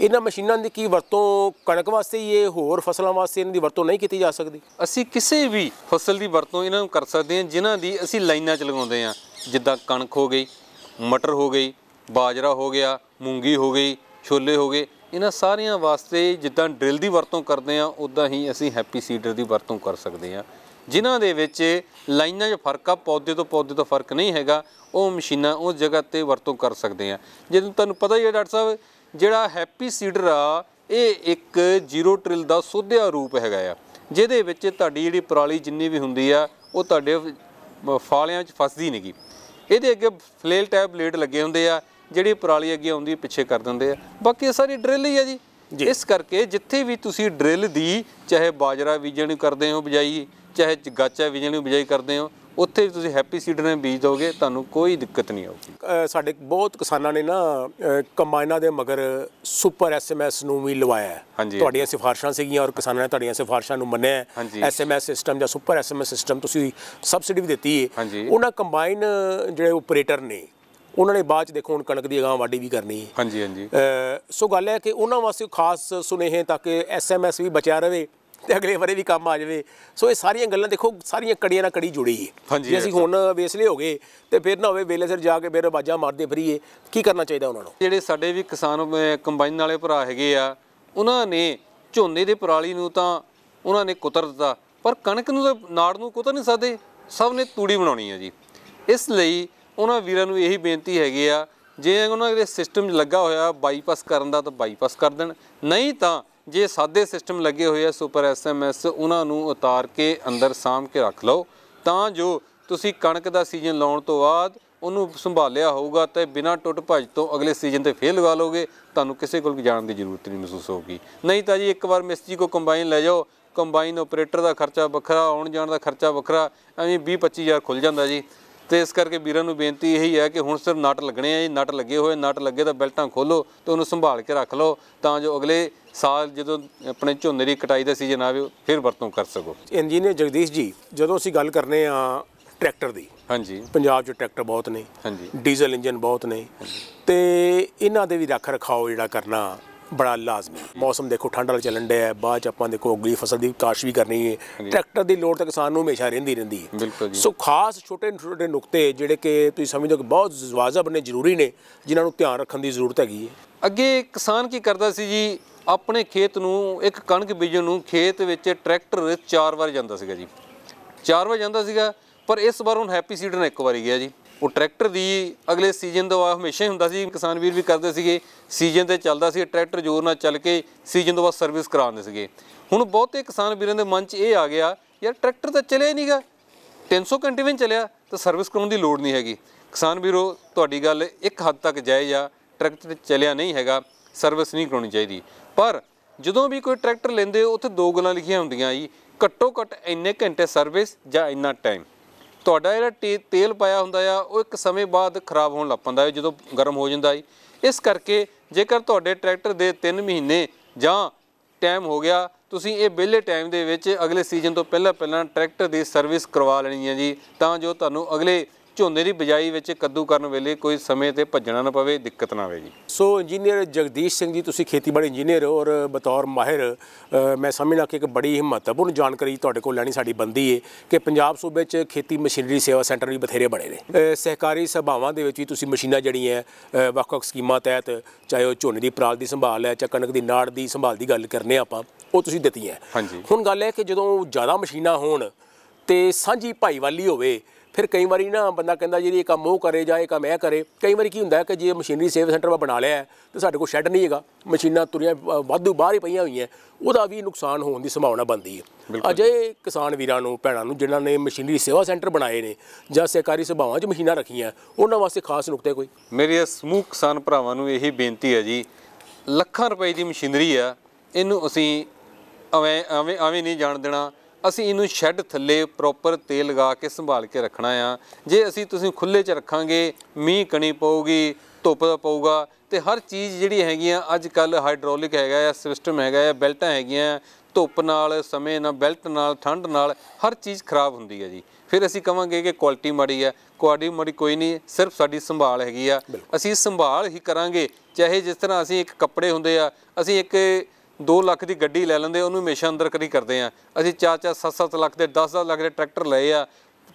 ਇਹਨਾਂ ਮਸ਼ੀਨਾਂ ਦੀ ਕੀ ਵਰਤੋਂ ਕਣਕ ਵਾਸਤੇ ਹੀ ਇਹ ਹੋਰ ਫਸਲਾਂ ਵਾਸਤੇ ਇਹਨਾਂ ਦੀ ਵਰਤੋਂ ਨਹੀਂ ਕੀਤੀ ਜਾ ਸਕਦੀ ਅਸੀਂ ਕਿਸੇ ਵੀ ਫਸਲ ਦੀ ਵਰਤੋਂ ਇਹਨਾਂ ਨੂੰ ਕਰ ਸਕਦੇ ਹਾਂ ਜਿਨ੍ਹਾਂ ਦੀ ਅਸੀਂ ਲਾਈਨਾਂ 'ਚ ਲਗਾਉਂਦੇ ਹਾਂ ਜਿੱਦਾਂ ਕਣਕ ਹੋ ਗਈ ਮਟਰ ਹੋ ਗਈ ਬਾਜਰਾ ਹੋ ਗਿਆ ਮੂੰਗੀ ਹੋ ਗਈ ਛੋਲੇ ਹੋ ਗਏ ਇਹਨਾਂ ਸਾਰਿਆਂ ਵਾਸਤੇ ਜਿੱਦਾਂ ਡ੍ਰਿਲ ਦੀ ਵਰਤੋਂ ਕਰਦੇ ਆ ਉਦਾਂ ਹੀ ਅਸੀਂ ਹੈਪੀ ਸੀਡਰ ਦੀ ਵਰਤੋਂ ਕਰ ਸਕਦੇ ਆ ਜਿਨ੍ਹਾਂ ਦੇ ਵਿੱਚ ਲਾਈਨਾਂ 'ਚ ਫਰਕ ਆ ਪੌਦੇ ਤੋਂ ਪੌਦੇ ਤੋਂ ਫਰਕ ਨਹੀਂ ਹੈਗਾ ਉਹ ਮਸ਼ੀਨਾਂ ਉਸ ਜਗ੍ਹਾ ਤੇ ਵਰਤੋਂ ਕਰ ਸਕਦੇ ਆ ਜੇ ਤੁਹਾਨੂੰ ਪਤਾ ਹੀ ਹੈ ਡਾਕਟਰ ਸਾਹਿਬ ਜਿਹੜਾ ਹੈਪੀ ਸੀਡਰ ਆ ਇਹ ਇੱਕ ਜ਼ੀਰੋ ਟ੍ਰਿਲ ਦਾ ਸੋਧਿਆ ਰੂਪ ਹੈਗਾ ਆ ਜਿਹਦੇ ਵਿੱਚ ਤੁਹਾਡੀ ਜਿਹੜੀ ਪਰਾਲੀ ਜਿੰਨੀ ਵੀ ਹੁੰਦੀ ਆ ਉਹ ਤੁਹਾਡੇ ਫਾਲਿਆਂ 'ਚ ਫਸਦੀ ਨਹੀਂਗੀ ਇਹਦੇ ਅੱਗੇ ਫਲੇਲ ਟੈਬ ਬਲੇਡ ਲੱਗੇ ਹੁੰਦੇ ਆ ਜਿਹੜੀ ਪਰਾਲੀ ਅੱਗੇ ਆਉਂਦੀ ਪਿੱਛੇ ਕਰ ਦਿੰਦੇ ਆ ਬਾਕੀ ਇਹ ਸਾਰੀ ਡ੍ਰਿਲ ਹੀ ਆ ਜੀ ਇਸ ਕਰਕੇ ਜਿੱਥੇ ਵੀ ਤੁਸੀਂ ਡ੍ਰਿਲ ਦੀ ਚਾਹੇ ਬਾਜਰਾ ਬੀਜਣ ਕਰਦੇ ਹੋ ਬਜਾਈ ਚਾਹੇ ਗਾਚਾ ਬੀਜਣ ਨੂੰ ਬਿਜਾਈ ਕਰਦੇ ਹੋ ਉੱਥੇ ਵੀ ਤੁਸੀਂ ਹੈਪੀ ਸੀਡਰ ਨੇ ਬੀਜ ਦੋਗੇ ਤੁਹਾਨੂੰ ਕੋਈ ਦਿੱਕਤ ਨਹੀਂ ਆਊਗੀ ਸਾਡੇ ਬਹੁਤ ਕਿਸਾਨਾਂ ਨੇ ਨਾ ਕੰਬਾਈਨਾਂ ਦੇ ਮਗਰ ਸੁਪਰ ਐਸਐਮਐਸ ਨੂੰ ਵੀ ਲਵਾਇਆ ਤੁਹਾਡੀਆਂ ਸਿਫਾਰਿਸ਼ਾਂ ਸੀਗੀਆਂ ਔਰ ਕਿਸਾਨਾਂ ਨੇ ਤੁਹਾਡੀਆਂ ਸਿਫਾਰਿਸ਼ਾਂ ਨੂੰ ਮੰਨਿਆ ਐਸਐਮਐਸ ਸਿਸਟਮ ਜਾਂ ਸੁਪਰ ਐਸਐਮਐਸ ਸਿਸਟਮ ਤੁਸੀਂ ਸਬਸਿਡੀ ਵੀ ਦਿੱਤੀ ਹੈ ਉਹਨਾਂ ਕੰਬਾਈਨ ਜਿਹੜੇ ਆਪਰੇਟਰ ਨੇ ਉਹਨਾਂ ਨੇ ਬਾਅਦ ਚ ਦੇਖੋ ਹੁਣ ਕਣਕ ਦੀ ਅਗਾਹ ਵਾਢੀ ਵੀ ਕਰਨੀ ਹੈ ਹਾਂਜੀ ਹਾਂਜੀ ਸੋ ਗੱਲ ਹੈ ਕਿ ਉਹਨਾਂ ਵਾਸਤੇ ਖਾਸ ਸੁਨੇਹੇ ਤਾਂ ਕਿ ਐਸਐਮਐਸ ਵੀ ਬਚਿਆ ਰਹੇ ਤੇ ਅਗਲੇ ਵਾਰੇ ਵੀ ਕੰਮ ਆ ਜਾਵੇ ਸੋ ਇਹ ਸਾਰੀਆਂ ਗੱਲਾਂ ਦੇਖੋ ਸਾਰੀਆਂ ਕੜੀਆਂ ਨਾਲ ਕੜੀ ਜੁੜੀ ਹੈ ਜੇ ਅਸੀਂ ਹੁਣ ਵੇਸਲੇ ਹੋ ਗਏ ਤੇ ਫਿਰ ਨਾ ਹੋਵੇ ਵੇਲੇ ਸਿਰ ਜਾ ਕੇ ਫਿਰ ਬਾਜਾ ਮਾਰਦੇ ਫਰੀਏ ਕੀ ਕਰਨਾ ਚਾਹੀਦਾ ਉਹਨਾਂ ਨੂੰ ਜਿਹੜੇ ਸਾਡੇ ਵੀ ਕਿਸਾਨ ਕੰਬਾਈਨ ਵਾਲੇ ਭਰਾ ਹੈਗੇ ਆ ਉਹਨਾਂ ਨੇ ਝੋਨੇ ਦੇ ਪਰਾਲੀ ਨੂੰ ਤਾਂ ਉਹਨਾਂ ਨੇ ਕੁਤਰ ਦਿੱਤਾ ਪਰ ਕਣਕ ਨੂੰ ਤਾਂ ਨਾੜ ਨੂੰ ਕੁਤਰ ਨਹੀਂ ਸਕਦੇ ਸਭ ਨੇ ਤੂੜੀ ਬਣਾਉਣੀ ਹੈ ਜੀ ਇਸ ਲਈ ਉਹਨਾਂ ਵੀਰਾਂ ਨੂੰ ਇਹੀ ਬੇਨਤੀ ਹੈਗੀ ਆ ਜੇ ਉਹਨਾਂ ਦੇ ਸਿਸਟਮ 'ਚ ਲੱਗਾ ਹੋਇਆ ਬਾਈਪਾਸ ਕਰਨ ਦਾ ਤਾਂ ਬਾਈਪਾਸ ਕਰ ਦੇਣ ਨਹੀਂ ਤਾਂ ਜੇ ਸਾਦੇ ਸਿਸਟਮ ਲੱਗੇ ਹੋਏ ਆ ਸੁਪਰ ਐਸਐਮਐਸ ਉਹਨਾਂ ਨੂੰ ਉਤਾਰ ਕੇ ਅੰਦਰ ਸਾਮ ਕੇ ਰੱਖ ਲਓ ਤਾਂ ਜੋ ਤੁਸੀਂ ਕਣਕ ਦਾ ਸੀਜ਼ਨ ਲਾਉਣ ਤੋਂ ਬਾਅਦ ਉਹਨੂੰ ਸੰਭਾਲਿਆ ਹੋਊਗਾ ਤੇ ਬਿਨਾਂ ਟੁੱਟ ਭੱਜ ਤੋਂ ਅਗਲੇ ਸੀਜ਼ਨ ਤੇ ਫੇਰ ਲਗਾ ਲੋਗੇ ਤੁਹਾਨੂੰ ਕਿਸੇ ਕੋਲ ਜਾਣ ਦੀ ਜ਼ਰੂਰਤ ਨਹੀਂ ਮਹਿਸੂਸ ਹੋਊਗੀ ਨਹੀਂ ਤਾਂ ਜੀ ਇੱਕ ਵਾਰ ਮਿਸਤਰੀ ਕੋ ਕੰਬਾਈਨ ਲੈ ਜਾਓ ਕੰਬਾਈਨ ਆਪਰੇਟਰ ਦਾ ਖਰਚਾ ਵੱਖਰਾ ਆਉਣ ਜਾਣ ਦਾ ਖਰਚਾ ਵੱਖਰਾ ਐਵੇਂ 20 25000 ਖੁੱਲ ਜਾਂਦਾ ਜੀ ਤੇ ਇਸ ਕਰਕੇ ਵੀਰਾਂ ਨੂੰ ਬੇਨਤੀ ਇਹੀ ਹੈ ਕਿ ਹੁਣ ਸਿਰ ਨਟ ਲੱਗਣੇ ਆ ਜੀ ਨਟ ਲੱਗੇ ਹੋਏ ਨਟ ਲੱਗੇ ਤਾਂ ਬੈਲਟਾਂ ਖੋਲੋ ਤੇ ਉਹਨੂੰ ਸੰਭਾਲ ਕੇ ਰੱਖ ਲਓ ਤਾਂ ਜੋ ਅਗਲੇ ਸਾਲ ਜਦੋਂ ਆਪਣੇ ਝੋਨੇ ਦੀ ਕਟਾਈ ਦਾ ਸੀਜ਼ਨ ਆਵੇ ਫਿਰ ਵਰਤੋਂ ਕਰ ਸਕੋ ਇੰਜੀਨੀਅਰ ਜਗਦੀਸ਼ ਜੀ ਜਦੋਂ ਅਸੀਂ ਗੱਲ ਕਰਨੇ ਆ ਟਰੈਕਟਰ ਦੀ ਹਾਂਜੀ ਪੰਜਾਬ 'ਚ ਟਰੈਕਟਰ ਬਹੁਤ ਨੇ ਹਾਂਜੀ ਡੀਜ਼ਲ ਇੰਜਨ ਬਹੁਤ ਨੇ ਤੇ ਇਹਨਾਂ ਦੇ ਵੀ ਰੱਖ ਰਖਾਓ ਜਿਹੜਾ ਕਰਨਾ ਬੜਾ ਲਾਜ਼ਮੀ ਮੌਸਮ ਦੇਖੋ ਠੰਡ ਵਾਲਾ ਚੱਲਣ ਡਿਆ ਬਾਅਦ ਚ ਆਪਾਂ ਦੇਖੋ ਅਗਲੀ ਫਸਲ ਦੀ ਕਾਸ਼ ਵੀ ਕਰਨੀ ਹੈ ਟਰੈਕਟਰ ਦੀ ਲੋੜ ਤਾਂ ਕਿਸਾਨ ਨੂੰ ਹਮੇਸ਼ਾ ਰਹਿੰਦੀ ਰਹਿੰਦੀ ਹੈ ਸੋ ਖਾਸ ਛੋਟੇ ਛੋਟੇ ਨੁਕਤੇ ਜਿਹੜੇ ਕਿ ਤੁਸੀਂ ਸਮਝਦੇ ਹੋ ਕਿ ਬਹੁਤ ਵਾਜਬ ਨੇ ਜ਼ਰੂਰੀ ਨੇ ਜਿਨ੍ਹਾਂ ਨੂੰ ਧਿਆਨ ਰੱਖਣ ਦੀ ਜ਼ਰੂਰਤ ਹੈਗੀ ਹੈ ਅੱਗੇ ਕਿਸਾਨ ਕੀ ਕਰਦਾ ਸੀ ਜੀ ਆਪਣੇ ਖੇਤ ਨੂੰ ਇੱਕ ਕਣਕ ਬੀਜਣ ਨੂੰ ਖੇਤ ਵਿੱਚ ਟਰੈਕਟਰ ਚਾਰ ਵਾਰ ਜਾਂਦਾ ਸੀਗਾ ਜੀ ਚਾਰ ਵਾਰ ਜਾਂਦਾ ਸੀਗਾ ਪਰ ਇਸ ਵਾਰ ਹੁਣ ਹੈਪੀ ਸੀਡਰ ਨੇ ਇੱਕ ਵਾਰੀ ਗਿਆ ਜੀ ਉਹ ਟਰੈਕਟਰ ਦੀ ਅਗਲੇ ਸੀਜ਼ਨ ਤੋਂ ਬਾਅਦ ਹਮੇਸ਼ਾ ਹੀ ਹੁੰਦਾ ਸੀ ਕਿਸਾਨ ਵੀਰ ਵੀ ਕਰਦੇ ਸੀਗੇ ਸੀਜ਼ਨ ਤੇ ਚੱਲਦਾ ਸੀ ਟਰੈਕਟਰ ਜ਼ੋਰ ਨਾਲ ਚੱਲ ਕੇ ਸੀਜ਼ਨ ਤੋਂ ਬਾਅਦ ਸਰਵਿਸ ਕਰਾਉਂਦੇ ਸੀਗੇ ਹੁਣ ਬਹੁਤੇ ਕਿਸਾਨ ਵੀਰਾਂ ਦੇ ਮਨ 'ਚ ਇਹ ਆ ਗਿਆ ਯਾਰ ਟਰੈਕਟਰ ਤਾਂ ਚੱਲਿਆ ਨਹੀਂਗਾ 300 ਘੰਟੇ ਵੀ ਚੱਲਿਆ ਤਾਂ ਸਰਵਿਸ ਕਰਾਉਣ ਦੀ ਲੋੜ ਨਹੀਂ ਹੈਗੀ ਕਿਸਾਨ ਵੀਰੋ ਤੁਹਾਡੀ ਗੱਲ ਇੱਕ ਹੱਦ ਤੱਕ ਜਾਇਜ਼ ਆ ਟਰੈਕਟਰ ਚੱਲਿਆ ਨਹੀਂ ਹੈਗਾ ਸਰਵਿਸ ਨਹੀਂ ਕਰਾਉਣੀ ਚਾਹੀਦੀ ਪਰ ਜਦੋਂ ਵੀ ਕੋਈ ਟਰੈਕਟਰ ਲੈਂਦੇ ਉੱਥੇ ਦੋ ਗੱਲਾਂ ਲਿਖੀਆਂ ਹੁੰਦੀਆਂ ਜੀ ਘੱਟੋ ਘੱਟ ਇੰਨੇ ਘੰਟੇ ਸਰਵਿਸ ਜਾਂ ਇੰਨਾ ਟਾਈਮ ਤੁਹਾਡਾ ਜਿਹੜਾ ਤੇਲ ਪਾਇਆ ਹੁੰਦਾ ਆ ਉਹ ਇੱਕ ਸਮੇਂ ਬਾਅਦ ਖਰਾਬ ਹੋਣ ਲੱਗ ਪੈਂਦਾ ਹੈ ਜਦੋਂ ਗਰਮ ਹੋ ਜਾਂਦਾ ਹੈ ਇਸ ਕਰਕੇ ਜੇਕਰ ਤੁਹਾਡੇ ਟਰੈਕਟਰ ਦੇ 3 ਮਹੀਨੇ ਜਾਂ ਟਾਈਮ ਹੋ ਗਿਆ ਤੁਸੀਂ ਇਹ ਬਿਲੇ ਟਾਈਮ ਦੇ ਵਿੱਚ ਅਗਲੇ ਸੀਜ਼ਨ ਤੋਂ ਪਹਿਲਾਂ ਪਹਿਲਾਂ ਟਰੈਕਟਰ ਦੀ ਸਰਵਿਸ ਕਰਵਾ ਲੈਣੀ ਹੈ ਜੀ ਤਾਂ ਜੋ ਤੁਹਾਨੂੰ ਅਗਲੇ ਝੋਨੇ ਦੀ ਬਜਾਈ ਵਿੱਚ ਕੱਦੂ ਕਰਨ ਵੇਲੇ ਕੋਈ ਸਮੇਂ ਤੇ ਭੱਜਣਾ ਨਾ ਪਵੇ ਦਿੱਕਤ ਨਾ ਆਵੇ ਜੀ ਸੋ ਇੰਜੀਨੀਅਰ ਜਗਦੀਸ਼ ਸਿੰਘ ਜੀ ਤੁਸੀਂ ਖੇਤੀਬਾੜੀ ਇੰਜੀਨੀਅਰ ਹੋ ਔਰ ਬਤੌਰ ਮਾਹਿਰ ਮੈਂ ਸਮਝਣਾ ਕਿ ਇੱਕ ਬੜੀ ਮਹੱਤਵਪੂਰਨ ਜਾਣਕਾਰੀ ਤੁਹਾਡੇ ਕੋਲ ਲੈਣੀ ਸਾਡੀ ਬੰਦੀ ਹੈ ਕਿ ਪੰਜਾਬ ਸੂਬੇ 'ਚ ਖੇਤੀ ਮਸ਼ੀਨਰੀ ਸੇਵਾ ਸੈਂਟਰ ਵੀ ਬਥੇਰੇ ਬਣੇ ਨੇ ਸਹਿਕਾਰੀ ਸਭਾਵਾਂ ਦੇ ਵਿੱਚ ਵੀ ਤੁਸੀਂ ਮਸ਼ੀਨਾਂ ਜਿਹੜੀਆਂ ਵੱਖ-ਵੱਖ ਸਕੀਮਾਂ ਤਹਿਤ ਚਾਹੇ ਉਹ ਝੋਨੇ ਦੀ ਪਰਾਲ ਦੀ ਸੰਭਾਲ ਹੈ ਜਾਂ ਕਣਕ ਦੀ ਨਾੜ ਦੀ ਸੰਭਾਲ ਦੀ ਗੱਲ ਕਰਨੇ ਆਪਾਂ ਉਹ ਤੁਸੀਂ ਦਿੱਤੀਆਂ ਹੁਣ ਗੱਲ ਹੈ ਕਿ ਜਦੋਂ ਜ਼ਿਆਦਾ ਮਸ਼ੀਨਾਂ ਹੋਣ ਤੇ ਸਾਂਝੀ ਭਾਈਵਾਲੀ ਹੋਵੇ ਫਿਰ ਕਈ ਵਾਰੀ ਨਾ ਬੰਦਾ ਕਹਿੰਦਾ ਜੀ ਇਹ ਕੰਮ ਉਹ ਕਰੇ ਜਾਂ ਇਹ ਕੰਮ ਇਹ ਕਰੇ ਕਈ ਵਾਰੀ ਕੀ ਹੁੰਦਾ ਕਿ ਜੇ ਮਸ਼ੀਨਰੀ ਸੇਵ ਸੈਂਟਰ ਮੈਂ ਬਣਾ ਲਿਆ ਤੇ ਸਾਡੇ ਕੋਲ ਸ਼ੈੱਡ ਨਹੀਂ ਹੈਗਾ ਮਸ਼ੀਨਾਂ ਤੁਰੀਆਂ ਵਾਧੂ ਬਾਹਰ ਹੀ ਪਈਆਂ ਹੋਈਆਂ ਉਹਦਾ ਵੀ ਨੁਕਸਾਨ ਹੋਣ ਦੀ ਸੰਭਾਵਨਾ ਬਣਦੀ ਹੈ ਅਜੇ ਕਿਸਾਨ ਵੀਰਾਂ ਨੂੰ ਭੈਣਾਂ ਨੂੰ ਜਿਨ੍ਹਾਂ ਨੇ ਮਸ਼ੀਨਰੀ ਸੇਵਾ ਸੈਂਟਰ ਬਣਾਏ ਨੇ ਜਾਂ ਸਹਿਕਾਰੀ ਸਭਾਵਾਂ 'ਚ ਮਸ਼ੀਨਾਂ ਰੱਖੀਆਂ ਉਹਨਾਂ ਵਾਸਤੇ ਖਾਸ ਨੁਕਤੇ ਕੋਈ ਇਸ ਸਮੂਹ ਕਿਸਾਨ ਭਰਾਵਾਂ ਨੂੰ ਇਹੀ ਬੇਨਤੀ ਹੈ ਜੀ ਲੱਖਾਂ ਰੁਪਏ ਦੀ ਮਸ਼ੀਨਰੀ ਆ ਇਹਨੂੰ ਅਸੀਂ ਅਵੇਂ ਅਵੇਂ ਅਵੇਂ ਨਹੀਂ ਜਾਣ ਦੇਣਾ ਅਸੀਂ ਇਹਨੂੰ ਸ਼ੈੱਡ ਥੱਲੇ ਪ੍ਰੋਪਰ ਤੇਲ ਲਗਾ ਕੇ ਸੰਭਾਲ ਕੇ ਰੱਖਣਾ ਆ ਜੇ ਅਸੀਂ ਤੁਸੀਂ ਖੁੱਲੇ 'ਚ ਰੱਖਾਂਗੇ ਮੀਂਹ ਕਣੀ ਪਊਗੀ ਧੁੱਪ ਦਾ ਪਊਗਾ ਤੇ ਹਰ ਚੀਜ਼ ਜਿਹੜੀ ਹੈਗੀਆਂ ਅੱਜ ਕੱਲ ਹਾਈਡ੍ਰੋਲਿਕ ਹੈਗਾ ਆ ਸਿਸਟਮ ਹੈਗਾ ਆ ਬੈਲਟਾਂ ਹੈਗੀਆਂ ਧੁੱਪ ਨਾਲ ਸਮੇਂ ਨਾਲ ਬੈਲਟ ਨਾਲ ਠੰਡ ਨਾਲ ਹਰ ਚੀਜ਼ ਖਰਾਬ ਹੁੰਦੀ ਹੈ ਜੀ ਫਿਰ ਅਸੀਂ ਕਵਾਂਗੇ ਕਿ ਕੁਆਲਿਟੀ ਮਾੜੀ ਹੈ ਕੁਆਲਿਟੀ ਮਾੜੀ ਕੋਈ ਨਹੀਂ ਸਿਰਫ ਸਾਡੀ ਸੰਭਾਲ ਹੈਗੀ ਆ ਅਸੀਂ ਸੰਭਾਲ ਹੀ ਕਰਾਂਗੇ ਚਾਹੇ ਜਿਸ ਤਰ੍ਹਾਂ ਅਸੀਂ ਇੱਕ ਕੱਪੜੇ ਹੁੰਦੇ ਆ ਅਸੀਂ ਇੱਕ 2 ਲੱਖ ਦੀ ਗੱਡੀ ਲੈ ਲੈਂਦੇ ਉਹਨੂੰ ਹਮੇਸ਼ਾ ਅੰਦਰ ਕਰੀ ਕਰਦੇ ਆ ਅਸੀਂ ਚਾਚਾ 7-7 ਲੱਖ ਦੇ 10-10 ਲੱਖ ਦੇ ਟਰੈਕਟਰ ਲਏ ਆ